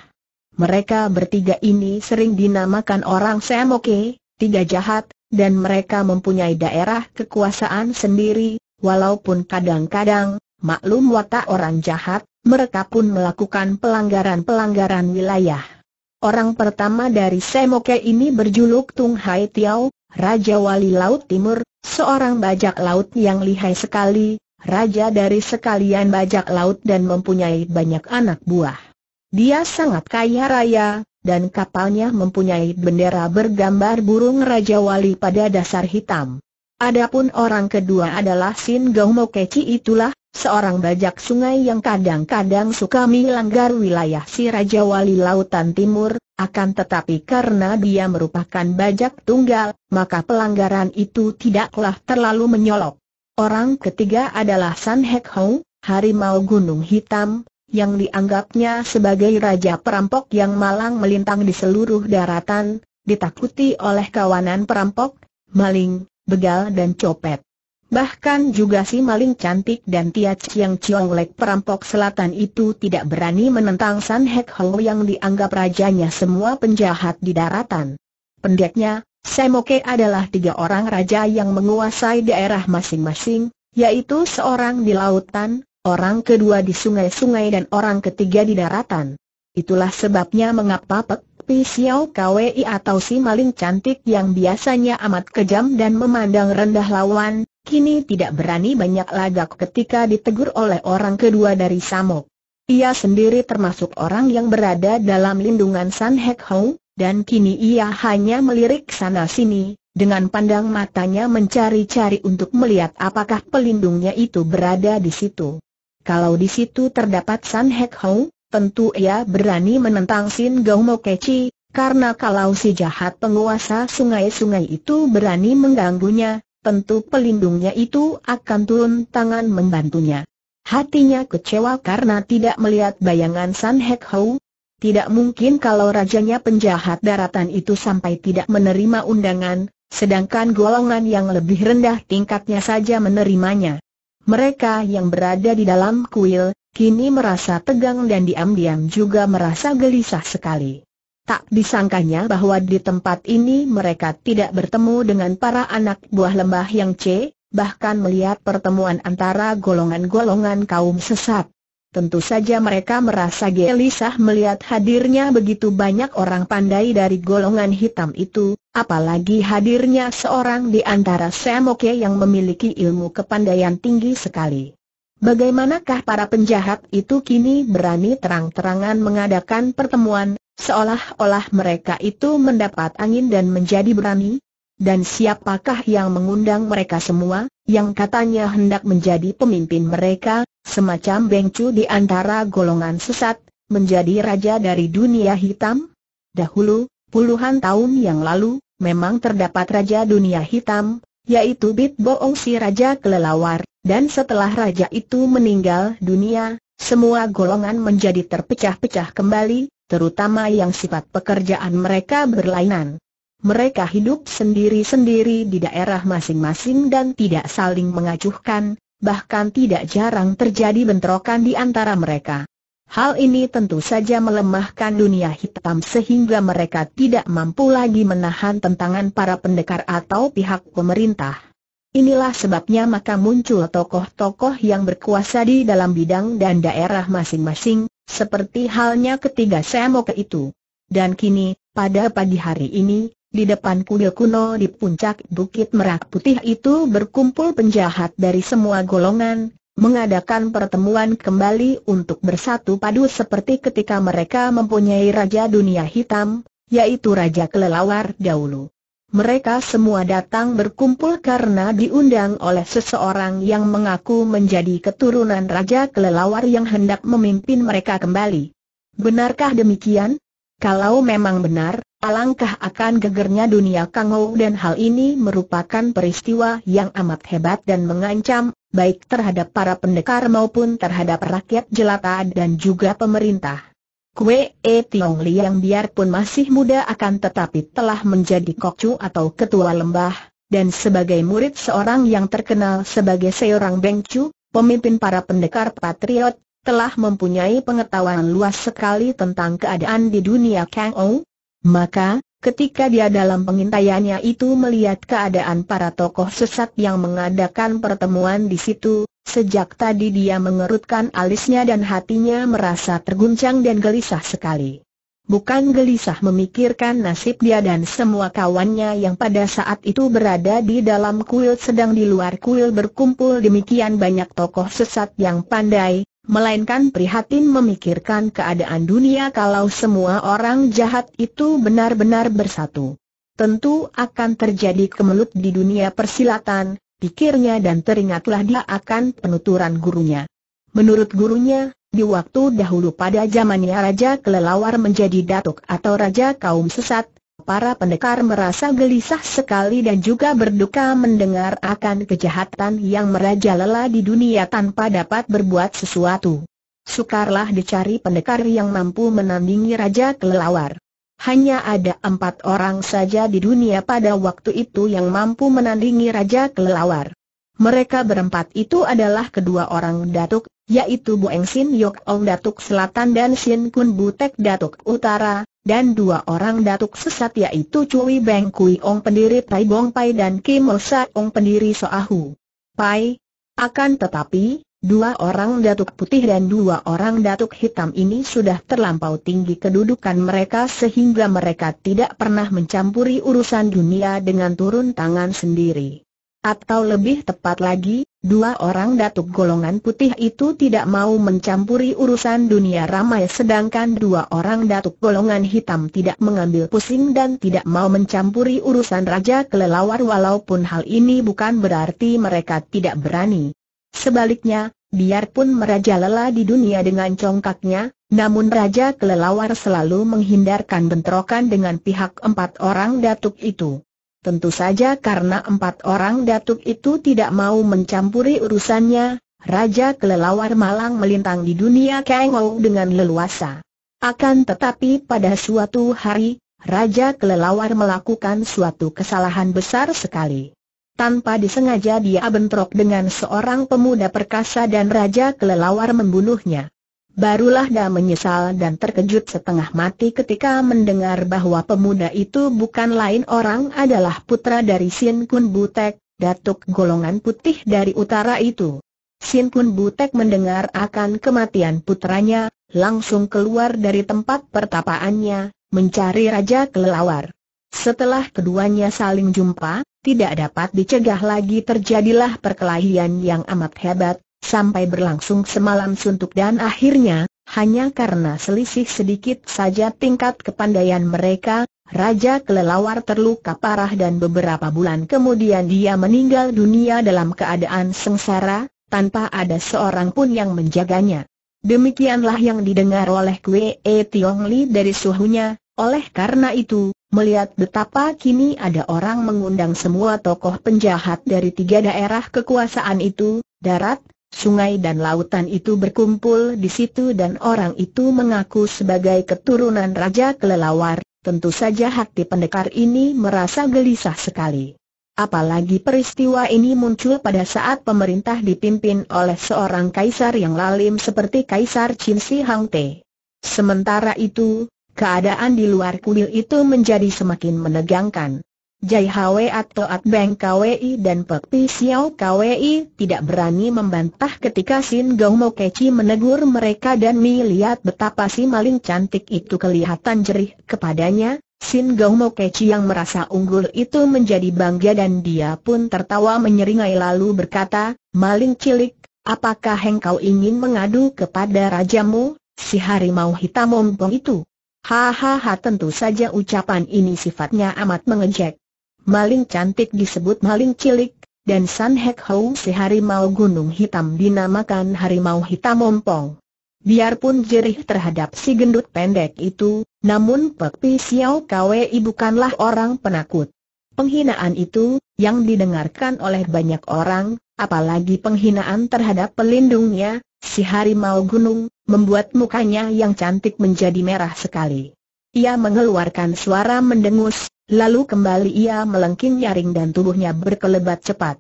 Mereka bertiga ini sering dinamakan orang Semoke, tiga jahat, dan mereka mempunyai daerah kekuasaan sendiri, walaupun kadang-kadang, maklum watak orang jahat, mereka pun melakukan pelanggaran-pelanggaran wilayah. Orang pertama dari Semoke ini berjuluk Tung Hai Tiao, Raja Wali Laut Timur, seorang bajak laut yang lihai sekali, raja dari sekalian bajak laut dan mempunyai banyak anak buah. Dia sangat kaya raya, dan kapalnya mempunyai bendera bergambar burung Raja Wali pada dasar hitam. Adapun orang kedua adalah Sin Gong Mokeci itulah, seorang bajak sungai yang kadang-kadang suka melanggar wilayah si Raja Wali Lautan Timur, akan tetapi karena dia merupakan bajak tunggal, maka pelanggaran itu tidaklah terlalu menyolok. Orang ketiga adalah San Hek Hong, harimau gunung hitam, yang dianggapnya sebagai raja perampok yang malang melintang di seluruh daratan, ditakuti oleh kawanan perampok, maling, begal dan copet. Bahkan juga si maling cantik dan Tia Chiang Chiong Lek perampok selatan itu tidak berani menentang San Hek Ho yang dianggap rajanya semua penjahat di daratan. Pendeknya, Semoke adalah tiga orang raja yang menguasai daerah masing-masing, yaitu seorang di lautan, orang kedua di sungai-sungai dan orang ketiga di daratan. Itulah sebabnya mengapa Pek Pi Xiao Kwei atau si maling cantik yang biasanya amat kejam dan memandang rendah lawan, kini tidak berani banyak lagak ketika ditegur oleh orang kedua dari Samok. Ia sendiri termasuk orang yang berada dalam lindungan San Hek Hou, dan kini ia hanya melirik sana-sini, dengan pandang matanya mencari-cari untuk melihat apakah pelindungnya itu berada di situ. Kalau di situ terdapat San Hek Hou, tentu ia berani menentang Sin Gau Keci, karena kalau si jahat penguasa sungai-sungai itu berani mengganggunya, tentu pelindungnya itu akan turun tangan membantunya. Hatinya kecewa karena tidak melihat bayangan San Hek Hou. Tidak mungkin kalau rajanya penjahat daratan itu sampai tidak menerima undangan, sedangkan golongan yang lebih rendah tingkatnya saja menerimanya. Mereka yang berada di dalam kuil, kini merasa tegang dan diam-diam juga merasa gelisah sekali. Tak disangkanya bahwa di tempat ini mereka tidak bertemu dengan para anak buah lembah yang C, bahkan melihat pertemuan antara golongan-golongan kaum sesat. Tentu saja mereka merasa gelisah melihat hadirnya begitu banyak orang pandai dari golongan hitam itu, apalagi hadirnya seorang di antara Semoke yang memiliki ilmu kepandaian tinggi sekali. Bagaimanakah para penjahat itu kini berani terang-terangan mengadakan pertemuan, seolah-olah mereka itu mendapat angin dan menjadi berani? Dan siapakah yang mengundang mereka semua, yang katanya hendak menjadi pemimpin mereka, semacam bengcu di antara golongan sesat, menjadi raja dari dunia hitam? Dahulu, puluhan tahun yang lalu, memang terdapat raja dunia hitam, yaitu Bit Boong si Raja Kelelawar, dan setelah raja itu meninggal dunia, semua golongan menjadi terpecah-pecah kembali, terutama yang sifat pekerjaan mereka berlainan. Mereka hidup sendiri-sendiri di daerah masing-masing dan tidak saling mengacuhkan, bahkan tidak jarang terjadi bentrokan di antara mereka. Hal ini tentu saja melemahkan dunia hitam sehingga mereka tidak mampu lagi menahan tentangan para pendekar atau pihak pemerintah. Inilah sebabnya maka muncul tokoh-tokoh yang berkuasa di dalam bidang dan daerah masing-masing, seperti halnya ketiga Semoke itu. Dan kini, pada pagi hari ini, di depan kuil kuno di puncak Bukit Merak Putih itu berkumpul penjahat dari semua golongan, mengadakan pertemuan kembali untuk bersatu padu seperti ketika mereka mempunyai Raja Dunia Hitam, yaitu Raja Kelelawar dahulu mereka semua datang berkumpul karena diundang oleh seseorang yang mengaku menjadi keturunan Raja Kelelawar yang hendak memimpin mereka kembali. Benarkah demikian? Kalau memang benar, alangkah akan gegernya dunia Kangou dan hal ini merupakan peristiwa yang amat hebat dan mengancam, baik terhadap para pendekar maupun terhadap rakyat jelata dan juga pemerintah. Kue E Tiong Liang biarpun masih muda akan tetapi telah menjadi kokcu atau ketua lembah, dan sebagai murid seorang yang terkenal sebagai seorang Bengcu, pemimpin para pendekar patriot, telah mempunyai pengetahuan luas sekali tentang keadaan di dunia Kang Ou. Maka, ketika dia dalam pengintaiannya itu melihat keadaan para tokoh sesat yang mengadakan pertemuan di situ, Sejak tadi dia mengerutkan alisnya dan hatinya merasa terguncang dan gelisah sekali. Bukan gelisah memikirkan nasib dia dan semua kawannya yang pada saat itu berada di dalam kuil sedang di luar kuil berkumpul demikian banyak tokoh sesat yang pandai, melainkan prihatin memikirkan keadaan dunia kalau semua orang jahat itu benar-benar bersatu. Tentu akan terjadi kemelut di dunia persilatan, pikirnya dan teringatlah dia akan penuturan gurunya. Menurut gurunya, di waktu dahulu pada zamannya Raja Kelelawar menjadi datuk atau Raja Kaum Sesat, para pendekar merasa gelisah sekali dan juga berduka mendengar akan kejahatan yang merajalela di dunia tanpa dapat berbuat sesuatu. Sukarlah dicari pendekar yang mampu menandingi Raja Kelelawar. Hanya ada empat orang saja di dunia pada waktu itu yang mampu menandingi Raja Kelelawar. Mereka berempat itu adalah kedua orang Datuk, yaitu Eng Sin Yok Ong Datuk Selatan dan Sin Kun Butek Datuk Utara, dan dua orang Datuk sesat yaitu Cui Beng Kui Ong pendiri Tai Bong Pai dan Kim Osa Ong pendiri Soahu. Pai. Akan tetapi, Dua orang datuk putih dan dua orang datuk hitam ini sudah terlampau tinggi kedudukan mereka sehingga mereka tidak pernah mencampuri urusan dunia dengan turun tangan sendiri. Atau lebih tepat lagi, dua orang datuk golongan putih itu tidak mau mencampuri urusan dunia ramai sedangkan dua orang datuk golongan hitam tidak mengambil pusing dan tidak mau mencampuri urusan raja kelelawar walaupun hal ini bukan berarti mereka tidak berani. Sebaliknya, biarpun merajalela di dunia dengan congkaknya, namun Raja Kelelawar selalu menghindarkan bentrokan dengan pihak empat orang datuk itu. Tentu saja karena empat orang datuk itu tidak mau mencampuri urusannya, Raja Kelelawar malang melintang di dunia Kengou dengan leluasa. Akan tetapi pada suatu hari, Raja Kelelawar melakukan suatu kesalahan besar sekali. Tanpa disengaja dia bentrok dengan seorang pemuda perkasa dan raja kelelawar membunuhnya. Barulah dia menyesal dan terkejut setengah mati ketika mendengar bahwa pemuda itu bukan lain orang adalah putra dari Sin Kun Butek, datuk golongan putih dari utara itu. Sin Kun Butek mendengar akan kematian putranya, langsung keluar dari tempat pertapaannya, mencari Raja Kelelawar. Setelah keduanya saling jumpa, tidak dapat dicegah lagi terjadilah perkelahian yang amat hebat, sampai berlangsung semalam suntuk dan akhirnya, hanya karena selisih sedikit saja tingkat kepandaian mereka, Raja Kelelawar terluka parah dan beberapa bulan kemudian dia meninggal dunia dalam keadaan sengsara, tanpa ada seorang pun yang menjaganya. Demikianlah yang didengar oleh Kwee Tiong Li dari suhunya, oleh karena itu, melihat betapa kini ada orang mengundang semua tokoh penjahat dari tiga daerah kekuasaan itu, darat, sungai dan lautan itu berkumpul di situ dan orang itu mengaku sebagai keturunan Raja Kelelawar, tentu saja hati pendekar ini merasa gelisah sekali. Apalagi peristiwa ini muncul pada saat pemerintah dipimpin oleh seorang kaisar yang lalim seperti Kaisar Qin Shi Hang Te. Sementara itu, keadaan di luar kuil itu menjadi semakin menegangkan. Jai Hwe atau At Beng KWI dan Pek Pi Xiao KWI tidak berani membantah ketika Sin Gau Mo Keci menegur mereka dan melihat betapa si maling cantik itu kelihatan jerih kepadanya. Sin Gau Mo Keci yang merasa unggul itu menjadi bangga dan dia pun tertawa menyeringai lalu berkata, Maling cilik, apakah engkau ingin mengadu kepada rajamu, si harimau hitam ompong itu? Hahaha tentu saja ucapan ini sifatnya amat mengejek. Maling cantik disebut maling cilik, dan San Hek Hou si harimau gunung hitam dinamakan harimau hitam Mompong. Biarpun jerih terhadap si gendut pendek itu, namun Pek Pi Xiao Kwei bukanlah orang penakut. Penghinaan itu, yang didengarkan oleh banyak orang, apalagi penghinaan terhadap pelindungnya, si harimau gunung, membuat mukanya yang cantik menjadi merah sekali. Ia mengeluarkan suara mendengus, lalu kembali ia melengking nyaring dan tubuhnya berkelebat cepat.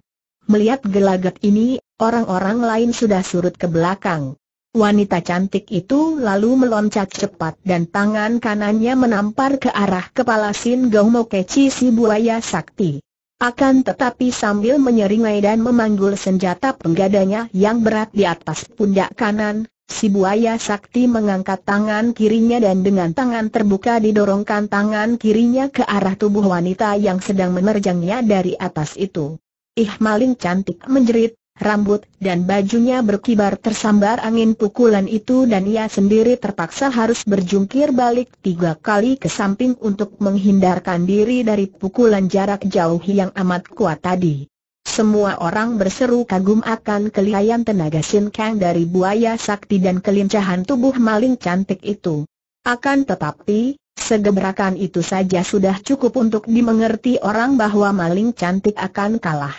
Melihat gelagat ini, orang-orang lain sudah surut ke belakang. Wanita cantik itu lalu meloncat cepat dan tangan kanannya menampar ke arah kepala Sin Gaumo Keci si buaya sakti. Akan tetapi sambil menyeringai dan memanggul senjata penggadanya yang berat di atas pundak kanan, si buaya sakti mengangkat tangan kirinya dan dengan tangan terbuka didorongkan tangan kirinya ke arah tubuh wanita yang sedang menerjangnya dari atas itu. Ih maling cantik menjerit, rambut dan bajunya berkibar tersambar angin pukulan itu dan ia sendiri terpaksa harus berjungkir balik tiga kali ke samping untuk menghindarkan diri dari pukulan jarak jauh yang amat kuat tadi. Semua orang berseru kagum akan kelihayan tenaga Sin Kang dari buaya sakti dan kelincahan tubuh maling cantik itu. Akan tetapi, segebrakan itu saja sudah cukup untuk dimengerti orang bahwa maling cantik akan kalah.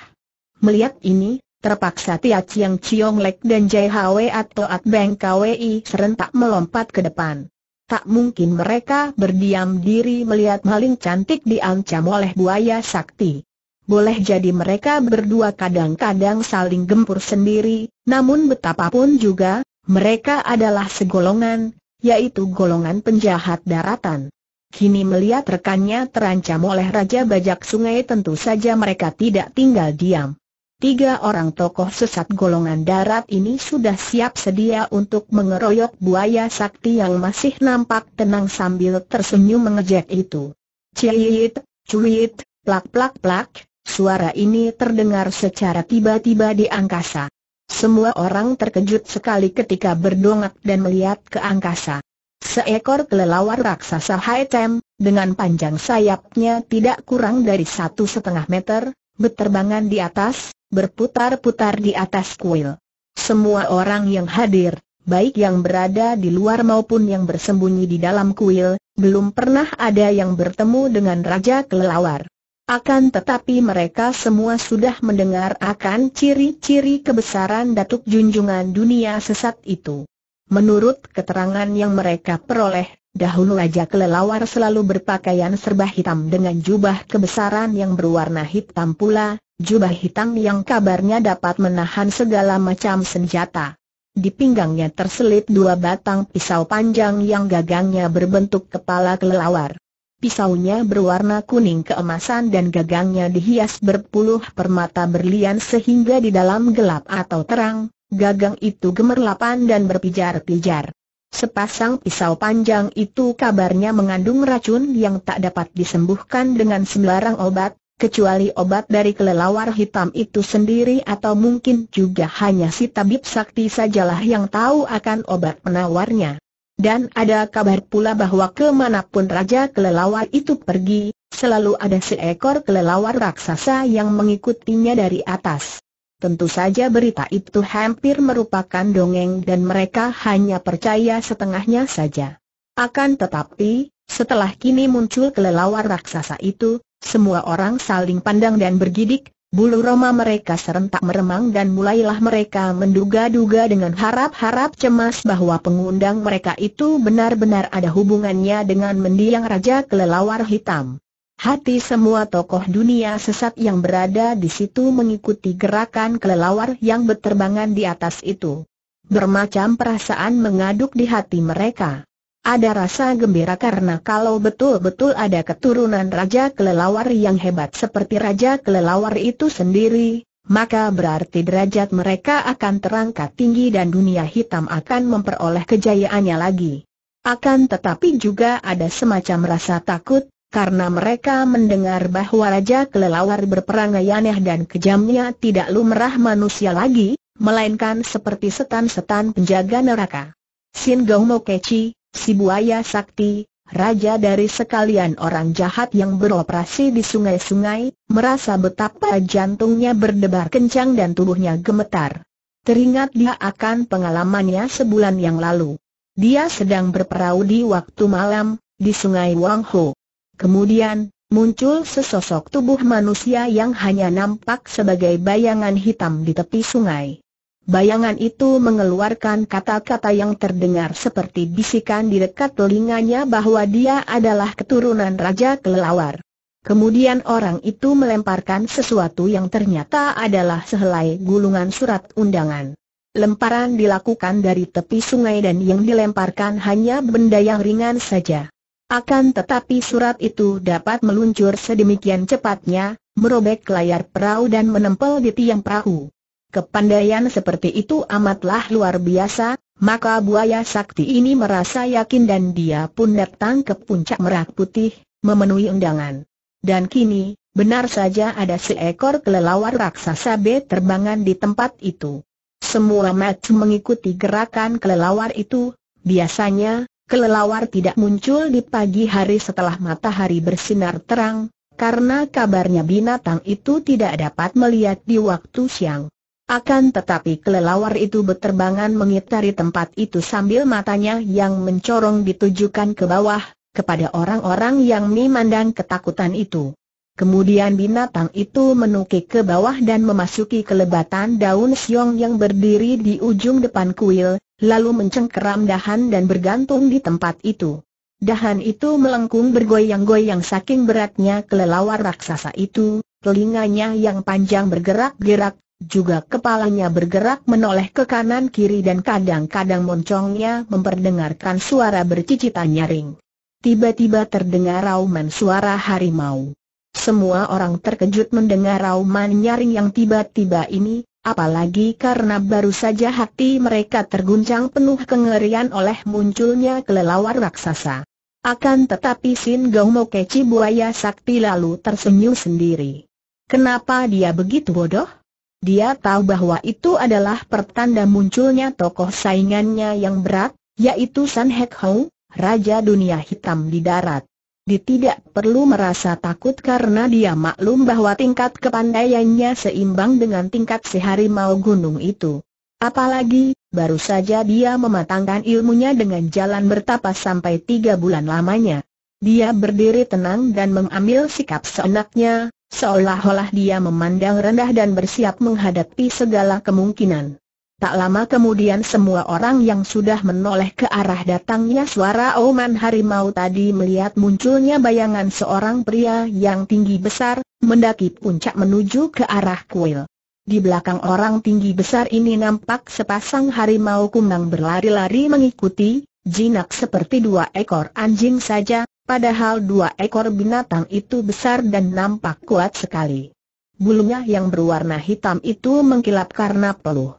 Melihat ini, Terpaksa Tia Chiang Chiong Lek dan Jai Hwe atau At Beng Kwi serentak melompat ke depan. Tak mungkin mereka berdiam diri melihat maling cantik diancam oleh buaya sakti. Boleh jadi mereka berdua kadang-kadang saling gempur sendiri, namun betapapun juga, mereka adalah segolongan, yaitu golongan penjahat daratan. Kini melihat rekannya terancam oleh Raja Bajak Sungai tentu saja mereka tidak tinggal diam. Tiga orang tokoh sesat golongan darat ini sudah siap sedia untuk mengeroyok buaya sakti yang masih nampak tenang sambil tersenyum mengejek itu. Cuit, cuit, plak plak plak, suara ini terdengar secara tiba-tiba di angkasa. Semua orang terkejut sekali ketika berdongak dan melihat ke angkasa. Seekor kelelawar raksasa Haitem, dengan panjang sayapnya tidak kurang dari satu setengah meter, Beterbangan di atas, berputar-putar di atas kuil. Semua orang yang hadir, baik yang berada di luar maupun yang bersembunyi di dalam kuil, belum pernah ada yang bertemu dengan Raja Kelelawar. Akan tetapi mereka semua sudah mendengar akan ciri-ciri kebesaran datuk junjungan dunia sesat itu. Menurut keterangan yang mereka peroleh, Dahulu aja kelelawar selalu berpakaian serba hitam dengan jubah kebesaran yang berwarna hitam pula, jubah hitam yang kabarnya dapat menahan segala macam senjata. Di pinggangnya terselip dua batang pisau panjang yang gagangnya berbentuk kepala kelelawar. Pisaunya berwarna kuning keemasan dan gagangnya dihias berpuluh permata berlian sehingga di dalam gelap atau terang, gagang itu gemerlapan dan berpijar-pijar. Sepasang pisau panjang itu kabarnya mengandung racun yang tak dapat disembuhkan dengan sembarang obat, kecuali obat dari kelelawar hitam itu sendiri atau mungkin juga hanya si tabib sakti sajalah yang tahu akan obat penawarnya. Dan ada kabar pula bahwa kemanapun Raja Kelelawar itu pergi, selalu ada seekor kelelawar raksasa yang mengikutinya dari atas. Tentu saja berita itu hampir merupakan dongeng dan mereka hanya percaya setengahnya saja. Akan tetapi, setelah kini muncul kelelawar raksasa itu, semua orang saling pandang dan bergidik, bulu roma mereka serentak meremang dan mulailah mereka menduga-duga dengan harap-harap cemas bahwa pengundang mereka itu benar-benar ada hubungannya dengan mendiang Raja Kelelawar Hitam. Hati semua tokoh dunia sesat yang berada di situ mengikuti gerakan kelelawar yang berterbangan di atas itu. Bermacam perasaan mengaduk di hati mereka. Ada rasa gembira karena kalau betul-betul ada keturunan Raja Kelelawar yang hebat seperti Raja Kelelawar itu sendiri, maka berarti derajat mereka akan terangkat tinggi dan dunia hitam akan memperoleh kejayaannya lagi. Akan tetapi juga ada semacam rasa takut, karena mereka mendengar bahwa Raja Kelelawar berperangai aneh dan kejamnya tidak lumrah manusia lagi, melainkan seperti setan-setan penjaga neraka. Sin Gohmo Keci, si buaya sakti, raja dari sekalian orang jahat yang beroperasi di sungai-sungai, merasa betapa jantungnya berdebar kencang dan tubuhnya gemetar. Teringat dia akan pengalamannya sebulan yang lalu. Dia sedang berperahu di waktu malam, di sungai Wangho. Kemudian, muncul sesosok tubuh manusia yang hanya nampak sebagai bayangan hitam di tepi sungai. Bayangan itu mengeluarkan kata-kata yang terdengar seperti bisikan di dekat telinganya bahwa dia adalah keturunan Raja Kelelawar. Kemudian orang itu melemparkan sesuatu yang ternyata adalah sehelai gulungan surat undangan. Lemparan dilakukan dari tepi sungai dan yang dilemparkan hanya benda yang ringan saja. Akan tetapi surat itu dapat meluncur sedemikian cepatnya, merobek layar perahu dan menempel di tiang perahu. Kepandaian seperti itu amatlah luar biasa, maka buaya sakti ini merasa yakin dan dia pun datang ke puncak merah putih, memenuhi undangan. Dan kini, benar saja ada seekor kelelawar raksasa B terbangan di tempat itu. Semua match mengikuti gerakan kelelawar itu, biasanya, kelelawar tidak muncul di pagi hari setelah matahari bersinar terang, karena kabarnya binatang itu tidak dapat melihat di waktu siang. Akan tetapi kelelawar itu berterbangan mengitari tempat itu sambil matanya yang mencorong ditujukan ke bawah, kepada orang-orang yang memandang ketakutan itu. Kemudian binatang itu menukik ke bawah dan memasuki kelebatan daun siong yang berdiri di ujung depan kuil, lalu mencengkeram dahan dan bergantung di tempat itu. Dahan itu melengkung bergoyang-goyang saking beratnya kelelawar raksasa itu, telinganya yang panjang bergerak-gerak, juga kepalanya bergerak menoleh ke kanan kiri dan kadang-kadang moncongnya memperdengarkan suara bercicitan nyaring. Tiba-tiba terdengar rauman suara harimau. Semua orang terkejut mendengar rauman nyaring yang tiba-tiba ini, apalagi karena baru saja hati mereka terguncang penuh kengerian oleh munculnya kelelawar raksasa. Akan tetapi Sin Gaumo Keci Buaya Sakti lalu tersenyum sendiri. Kenapa dia begitu bodoh? Dia tahu bahwa itu adalah pertanda munculnya tokoh saingannya yang berat, yaitu San Hek Hou, Raja Dunia Hitam di Darat. Dia tidak perlu merasa takut karena dia maklum bahwa tingkat kepandaiannya seimbang dengan tingkat si harimau gunung itu. Apalagi, baru saja dia mematangkan ilmunya dengan jalan bertapa sampai tiga bulan lamanya. Dia berdiri tenang dan mengambil sikap seenaknya, seolah-olah dia memandang rendah dan bersiap menghadapi segala kemungkinan. Tak lama kemudian semua orang yang sudah menoleh ke arah datangnya suara oman harimau tadi melihat munculnya bayangan seorang pria yang tinggi besar, mendaki puncak menuju ke arah kuil. Di belakang orang tinggi besar ini nampak sepasang harimau kumbang berlari-lari mengikuti, jinak seperti dua ekor anjing saja, padahal dua ekor binatang itu besar dan nampak kuat sekali. Bulunya yang berwarna hitam itu mengkilap karena peluh.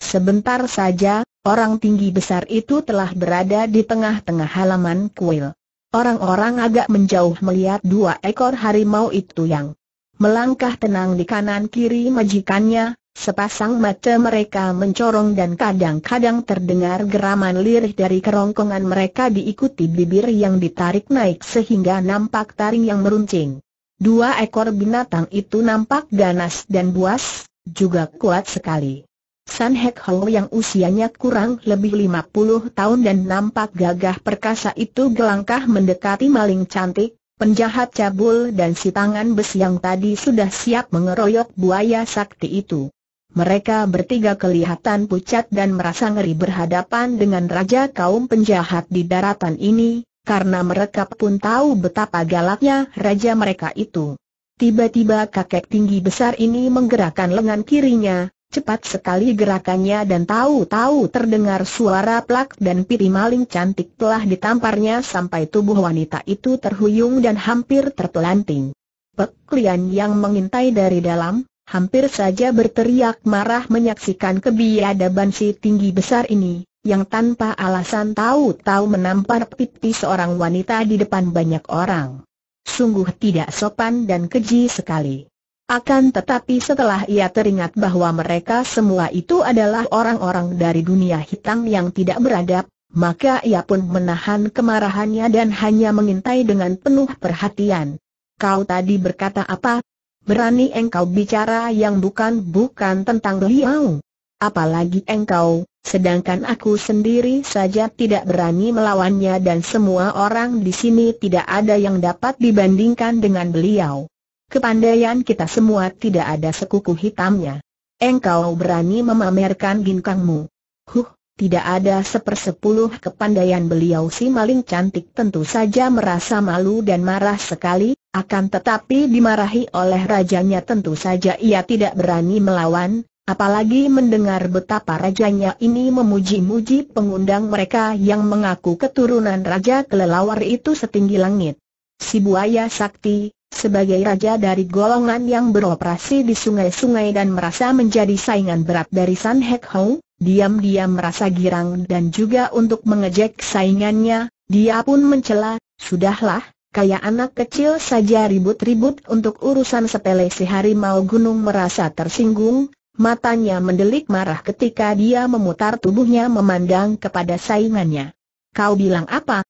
Sebentar saja, orang tinggi besar itu telah berada di tengah-tengah halaman kuil. Orang-orang agak menjauh melihat dua ekor harimau itu yang melangkah tenang di kanan-kiri majikannya, sepasang mata mereka mencorong dan kadang-kadang terdengar geraman lirih dari kerongkongan mereka diikuti bibir yang ditarik naik sehingga nampak taring yang meruncing. Dua ekor binatang itu nampak ganas dan buas, juga kuat sekali. San Hek Ho yang usianya kurang lebih 50 tahun dan nampak gagah perkasa itu gelangkah mendekati maling cantik, penjahat cabul dan si tangan besi yang tadi sudah siap mengeroyok buaya sakti itu. Mereka bertiga kelihatan pucat dan merasa ngeri berhadapan dengan raja kaum penjahat di daratan ini, karena mereka pun tahu betapa galaknya raja mereka itu. Tiba-tiba kakek tinggi besar ini menggerakkan lengan kirinya, Cepat sekali gerakannya dan tahu-tahu terdengar suara plak dan piri maling cantik telah ditamparnya sampai tubuh wanita itu terhuyung dan hampir terpelanting. Peklian yang mengintai dari dalam, hampir saja berteriak marah menyaksikan kebiadaban si tinggi besar ini, yang tanpa alasan tahu-tahu menampar pipi seorang wanita di depan banyak orang. Sungguh tidak sopan dan keji sekali. Akan tetapi setelah ia teringat bahwa mereka semua itu adalah orang-orang dari dunia hitam yang tidak beradab, maka ia pun menahan kemarahannya dan hanya mengintai dengan penuh perhatian. Kau tadi berkata apa? Berani engkau bicara yang bukan-bukan tentang beliau? Apalagi engkau, sedangkan aku sendiri saja tidak berani melawannya dan semua orang di sini tidak ada yang dapat dibandingkan dengan beliau kepandaian kita semua tidak ada sekuku hitamnya. Engkau berani memamerkan ginkangmu. Huh, tidak ada sepersepuluh kepandaian beliau si maling cantik tentu saja merasa malu dan marah sekali, akan tetapi dimarahi oleh rajanya tentu saja ia tidak berani melawan, apalagi mendengar betapa rajanya ini memuji-muji pengundang mereka yang mengaku keturunan raja kelelawar itu setinggi langit. Si buaya sakti, sebagai raja dari golongan yang beroperasi di sungai-sungai dan merasa menjadi saingan berat dari San Hek Hou, diam-diam merasa girang dan juga untuk mengejek saingannya, dia pun mencela, sudahlah, kayak anak kecil saja ribut-ribut untuk urusan sepele si harimau gunung merasa tersinggung, matanya mendelik marah ketika dia memutar tubuhnya memandang kepada saingannya. Kau bilang apa?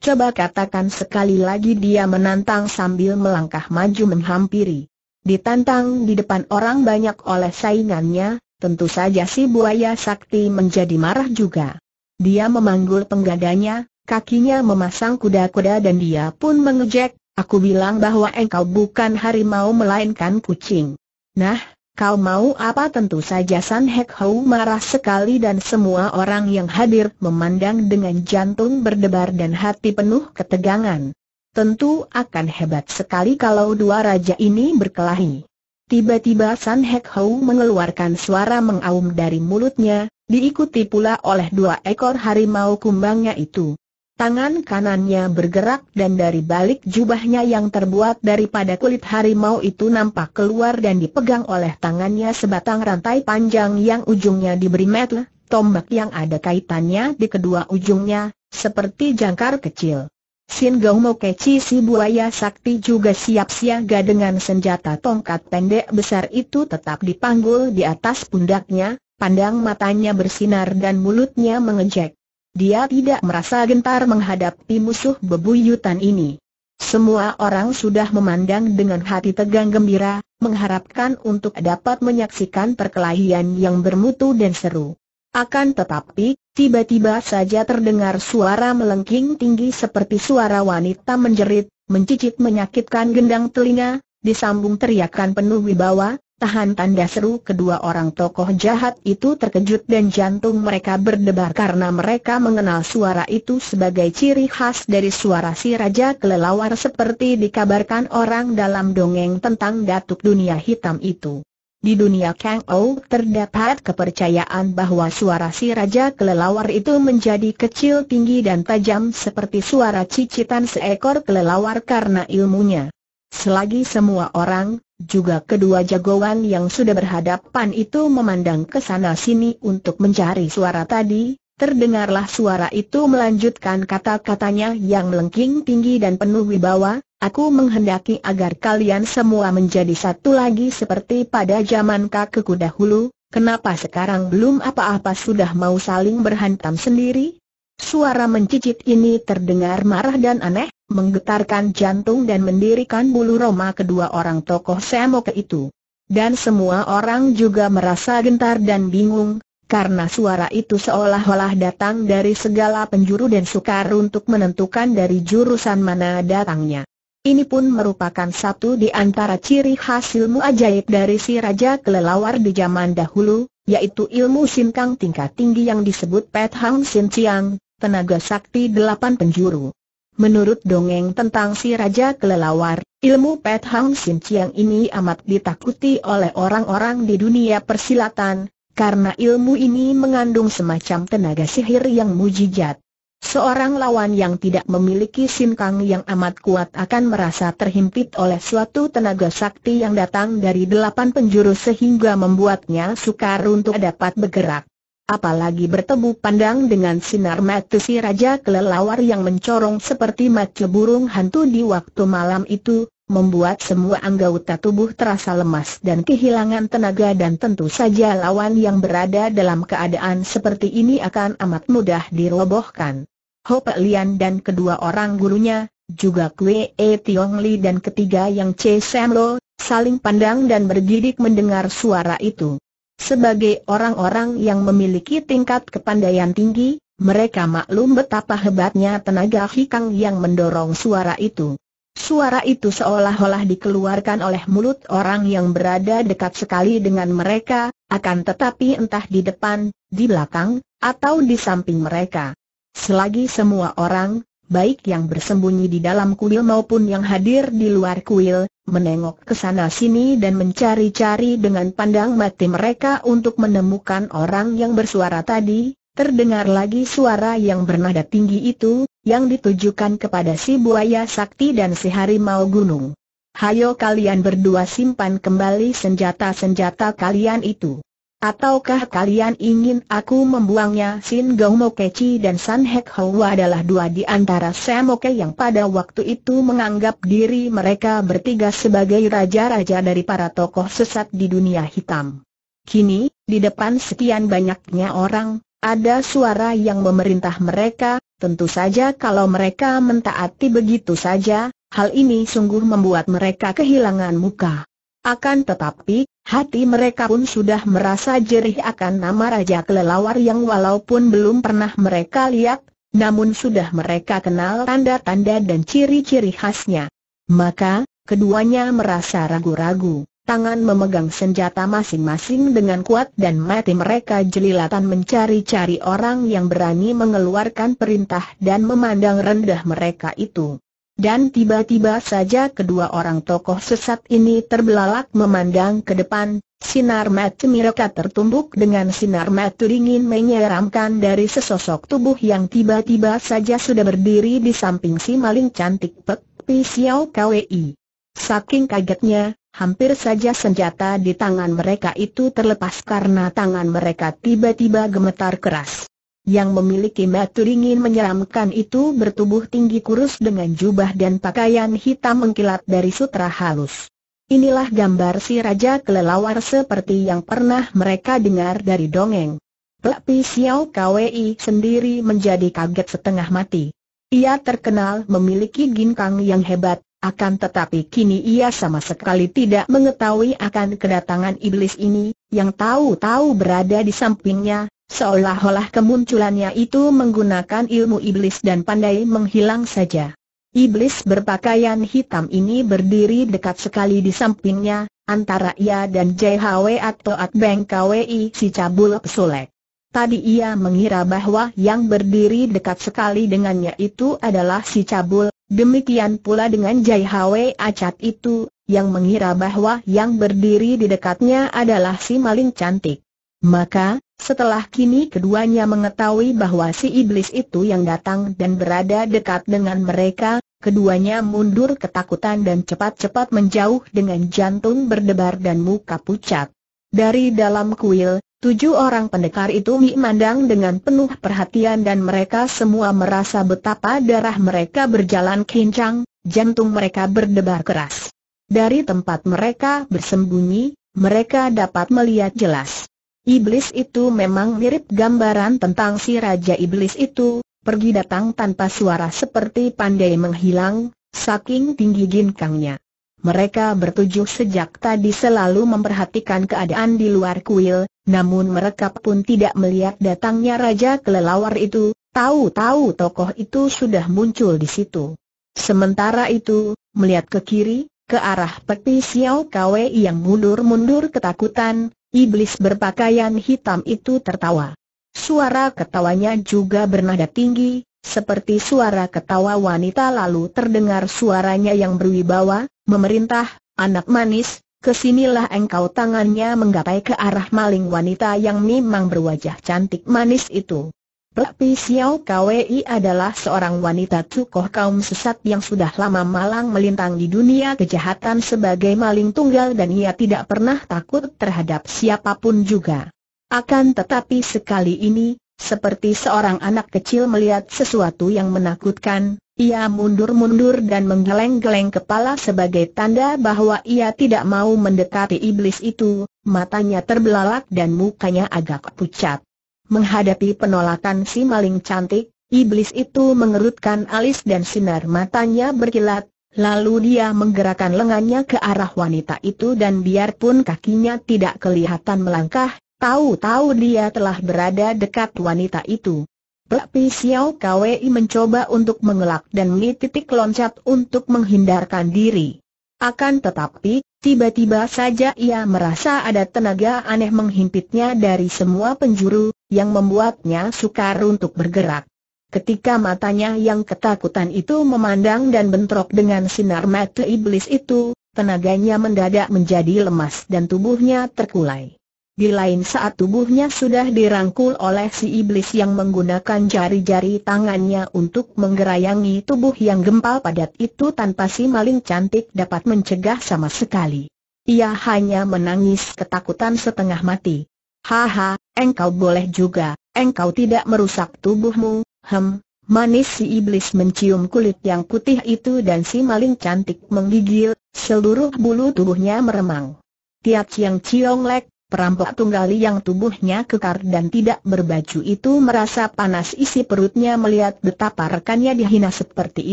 Coba katakan sekali lagi dia menantang sambil melangkah maju menghampiri. Ditantang di depan orang banyak oleh saingannya, tentu saja si buaya sakti menjadi marah juga. Dia memanggul penggadanya, kakinya memasang kuda-kuda dan dia pun mengejek, aku bilang bahwa engkau bukan harimau melainkan kucing. Nah, Kau mau apa tentu saja San Hek Hou marah sekali dan semua orang yang hadir memandang dengan jantung berdebar dan hati penuh ketegangan. Tentu akan hebat sekali kalau dua raja ini berkelahi. Tiba-tiba San Hek Hou mengeluarkan suara mengaum dari mulutnya, diikuti pula oleh dua ekor harimau kumbangnya itu. Tangan kanannya bergerak dan dari balik jubahnya yang terbuat daripada kulit harimau itu nampak keluar dan dipegang oleh tangannya sebatang rantai panjang yang ujungnya diberi metal tombak yang ada kaitannya di kedua ujungnya, seperti jangkar kecil. Sin Gaumo Keci si buaya sakti juga siap siaga dengan senjata tongkat pendek besar itu tetap dipanggul di atas pundaknya, pandang matanya bersinar dan mulutnya mengejek. Dia tidak merasa gentar menghadapi musuh bebuyutan ini. Semua orang sudah memandang dengan hati tegang gembira, mengharapkan untuk dapat menyaksikan perkelahian yang bermutu dan seru. Akan tetapi, tiba-tiba saja terdengar suara melengking tinggi seperti suara wanita menjerit, mencicit menyakitkan gendang telinga, disambung teriakan penuh wibawa, Tahan tanda seru kedua orang tokoh jahat itu terkejut dan jantung mereka berdebar karena mereka mengenal suara itu sebagai ciri khas dari suara si Raja Kelelawar seperti dikabarkan orang dalam dongeng tentang Datuk Dunia Hitam itu. Di dunia Kang Ou terdapat kepercayaan bahwa suara si Raja Kelelawar itu menjadi kecil tinggi dan tajam seperti suara cicitan seekor kelelawar karena ilmunya. Selagi semua orang, juga kedua jagoan yang sudah berhadapan itu memandang ke sana sini untuk mencari suara tadi, terdengarlah suara itu melanjutkan kata-katanya yang melengking tinggi dan penuh wibawa, aku menghendaki agar kalian semua menjadi satu lagi seperti pada zaman kakekku dahulu, kenapa sekarang belum apa-apa sudah mau saling berhantam sendiri? Suara mencicit ini terdengar marah dan aneh, menggetarkan jantung dan mendirikan bulu roma kedua orang tokoh Semoke itu. Dan semua orang juga merasa gentar dan bingung, karena suara itu seolah-olah datang dari segala penjuru dan sukar untuk menentukan dari jurusan mana datangnya. Ini pun merupakan satu di antara ciri khas ilmu ajaib dari si Raja Kelelawar di zaman dahulu, yaitu ilmu sinkang tingkat tinggi yang disebut Pet Hang Sin Chiang, tenaga sakti delapan penjuru. Menurut dongeng tentang si Raja Kelelawar, ilmu Pet Hang Sin Chiang ini amat ditakuti oleh orang-orang di dunia persilatan, karena ilmu ini mengandung semacam tenaga sihir yang mujijat. Seorang lawan yang tidak memiliki sin Kang yang amat kuat akan merasa terhimpit oleh suatu tenaga sakti yang datang dari delapan penjuru sehingga membuatnya sukar untuk dapat bergerak apalagi bertemu pandang dengan sinar mata si Raja Kelelawar yang mencorong seperti mata burung hantu di waktu malam itu, membuat semua anggota tubuh terasa lemas dan kehilangan tenaga dan tentu saja lawan yang berada dalam keadaan seperti ini akan amat mudah dirobohkan. Ho Pe Lian dan kedua orang gurunya, juga Kwe E Tiong Li dan ketiga yang Che Sam Lo, saling pandang dan bergidik mendengar suara itu. Sebagai orang-orang yang memiliki tingkat kepandaian tinggi, mereka maklum betapa hebatnya tenaga hikang yang mendorong suara itu. Suara itu seolah-olah dikeluarkan oleh mulut orang yang berada dekat sekali dengan mereka, akan tetapi entah di depan, di belakang, atau di samping mereka. Selagi semua orang, baik yang bersembunyi di dalam kuil maupun yang hadir di luar kuil, menengok ke sana sini dan mencari-cari dengan pandang mati mereka untuk menemukan orang yang bersuara tadi, Terdengar lagi suara yang bernada tinggi itu, yang ditujukan kepada si buaya sakti dan si harimau gunung. Hayo kalian berdua simpan kembali senjata-senjata kalian itu. Ataukah kalian ingin aku membuangnya? Sin Gong Mokechi dan San Hek Hwa adalah dua di antara Semoke yang pada waktu itu menganggap diri mereka bertiga sebagai raja-raja dari para tokoh sesat di dunia hitam. Kini, di depan sekian banyaknya orang, ada suara yang memerintah mereka, tentu saja kalau mereka mentaati begitu saja, hal ini sungguh membuat mereka kehilangan muka. Akan tetapi, hati mereka pun sudah merasa jerih akan nama Raja Kelelawar yang walaupun belum pernah mereka lihat, namun sudah mereka kenal tanda-tanda dan ciri-ciri khasnya. Maka, keduanya merasa ragu-ragu, tangan memegang senjata masing-masing dengan kuat dan mati mereka jelilatan mencari-cari orang yang berani mengeluarkan perintah dan memandang rendah mereka itu. Dan tiba-tiba saja kedua orang tokoh sesat ini terbelalak memandang ke depan, sinar mata mereka tertumbuk dengan sinar mata dingin menyeramkan dari sesosok tubuh yang tiba-tiba saja sudah berdiri di samping si maling cantik Pek Pi Xiao Kwei. Saking kagetnya, hampir saja senjata di tangan mereka itu terlepas karena tangan mereka tiba-tiba gemetar keras yang memiliki mata ringin menyeramkan itu bertubuh tinggi kurus dengan jubah dan pakaian hitam mengkilat dari sutra halus. Inilah gambar si Raja Kelelawar seperti yang pernah mereka dengar dari dongeng. Tapi Xiao Kwei sendiri menjadi kaget setengah mati. Ia terkenal memiliki ginkang yang hebat, akan tetapi kini ia sama sekali tidak mengetahui akan kedatangan iblis ini, yang tahu-tahu berada di sampingnya, Seolah-olah kemunculannya itu menggunakan ilmu iblis dan pandai menghilang saja. Iblis berpakaian hitam ini berdiri dekat sekali di sampingnya, antara ia dan JHW atau Atbeng KWI si cabul pesolek. Tadi ia mengira bahwa yang berdiri dekat sekali dengannya itu adalah si cabul, demikian pula dengan JHW acat itu, yang mengira bahwa yang berdiri di dekatnya adalah si maling cantik. Maka, setelah kini keduanya mengetahui bahwa si iblis itu yang datang dan berada dekat dengan mereka, keduanya mundur ketakutan dan cepat-cepat menjauh dengan jantung berdebar dan muka pucat. Dari dalam kuil, tujuh orang pendekar itu memandang dengan penuh perhatian dan mereka semua merasa betapa darah mereka berjalan kencang, jantung mereka berdebar keras. Dari tempat mereka bersembunyi, mereka dapat melihat jelas Iblis itu memang mirip gambaran tentang si Raja Iblis itu, pergi datang tanpa suara seperti pandai menghilang, saking tinggi ginkangnya. Mereka bertujuh sejak tadi selalu memperhatikan keadaan di luar kuil, namun mereka pun tidak melihat datangnya Raja Kelelawar itu, tahu-tahu tokoh itu sudah muncul di situ. Sementara itu, melihat ke kiri, ke arah peti Xiao Kwe yang mundur-mundur ketakutan, Iblis berpakaian hitam itu tertawa. Suara ketawanya juga bernada tinggi, seperti suara ketawa wanita lalu terdengar suaranya yang berwibawa, memerintah, anak manis, kesinilah engkau tangannya menggapai ke arah maling wanita yang memang berwajah cantik manis itu. Peti Xiao Kwei adalah seorang wanita cukoh kaum sesat yang sudah lama malang melintang di dunia kejahatan sebagai maling tunggal dan ia tidak pernah takut terhadap siapapun juga. Akan tetapi sekali ini, seperti seorang anak kecil melihat sesuatu yang menakutkan, ia mundur-mundur dan menggeleng-geleng kepala sebagai tanda bahwa ia tidak mau mendekati iblis itu, matanya terbelalak dan mukanya agak pucat. Menghadapi penolakan si maling cantik, iblis itu mengerutkan alis dan sinar matanya berkilat, lalu dia menggerakkan lengannya ke arah wanita itu dan biarpun kakinya tidak kelihatan melangkah, tahu-tahu dia telah berada dekat wanita itu. Pek Xiao Kwei mencoba untuk mengelak dan titik loncat untuk menghindarkan diri. Akan tetapi, tiba-tiba saja ia merasa ada tenaga aneh menghimpitnya dari semua penjuru, yang membuatnya sukar untuk bergerak. Ketika matanya yang ketakutan itu memandang dan bentrok dengan sinar mata iblis itu, tenaganya mendadak menjadi lemas dan tubuhnya terkulai. Di lain saat tubuhnya sudah dirangkul oleh si iblis yang menggunakan jari-jari tangannya untuk menggerayangi tubuh yang gempal padat itu tanpa si maling cantik dapat mencegah sama sekali. Ia hanya menangis ketakutan setengah mati. Haha, Engkau boleh juga, engkau tidak merusak tubuhmu, hem, manis si iblis mencium kulit yang putih itu dan si maling cantik menggigil, seluruh bulu tubuhnya meremang. Tiap siang cionglek, Lek, perampok tunggali yang tubuhnya kekar dan tidak berbaju itu merasa panas isi perutnya melihat betapa rekannya dihina seperti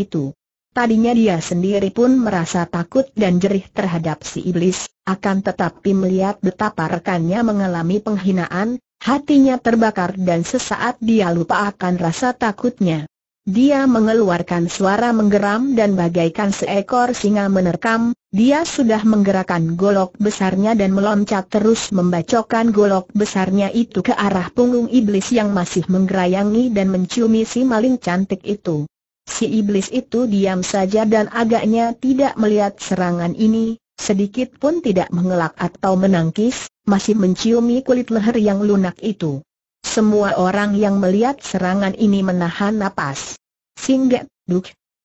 itu. Tadinya dia sendiri pun merasa takut dan jerih terhadap si iblis, akan tetapi melihat betapa rekannya mengalami penghinaan, Hatinya terbakar dan sesaat dia lupa akan rasa takutnya. Dia mengeluarkan suara menggeram dan bagaikan seekor singa menerkam, dia sudah menggerakkan golok besarnya dan meloncat terus membacokan golok besarnya itu ke arah punggung iblis yang masih menggerayangi dan menciumi si maling cantik itu. Si iblis itu diam saja dan agaknya tidak melihat serangan ini, sedikit pun tidak mengelak atau menangkis, masih menciumi kulit leher yang lunak itu. Semua orang yang melihat serangan ini menahan napas. Singgah, Duk,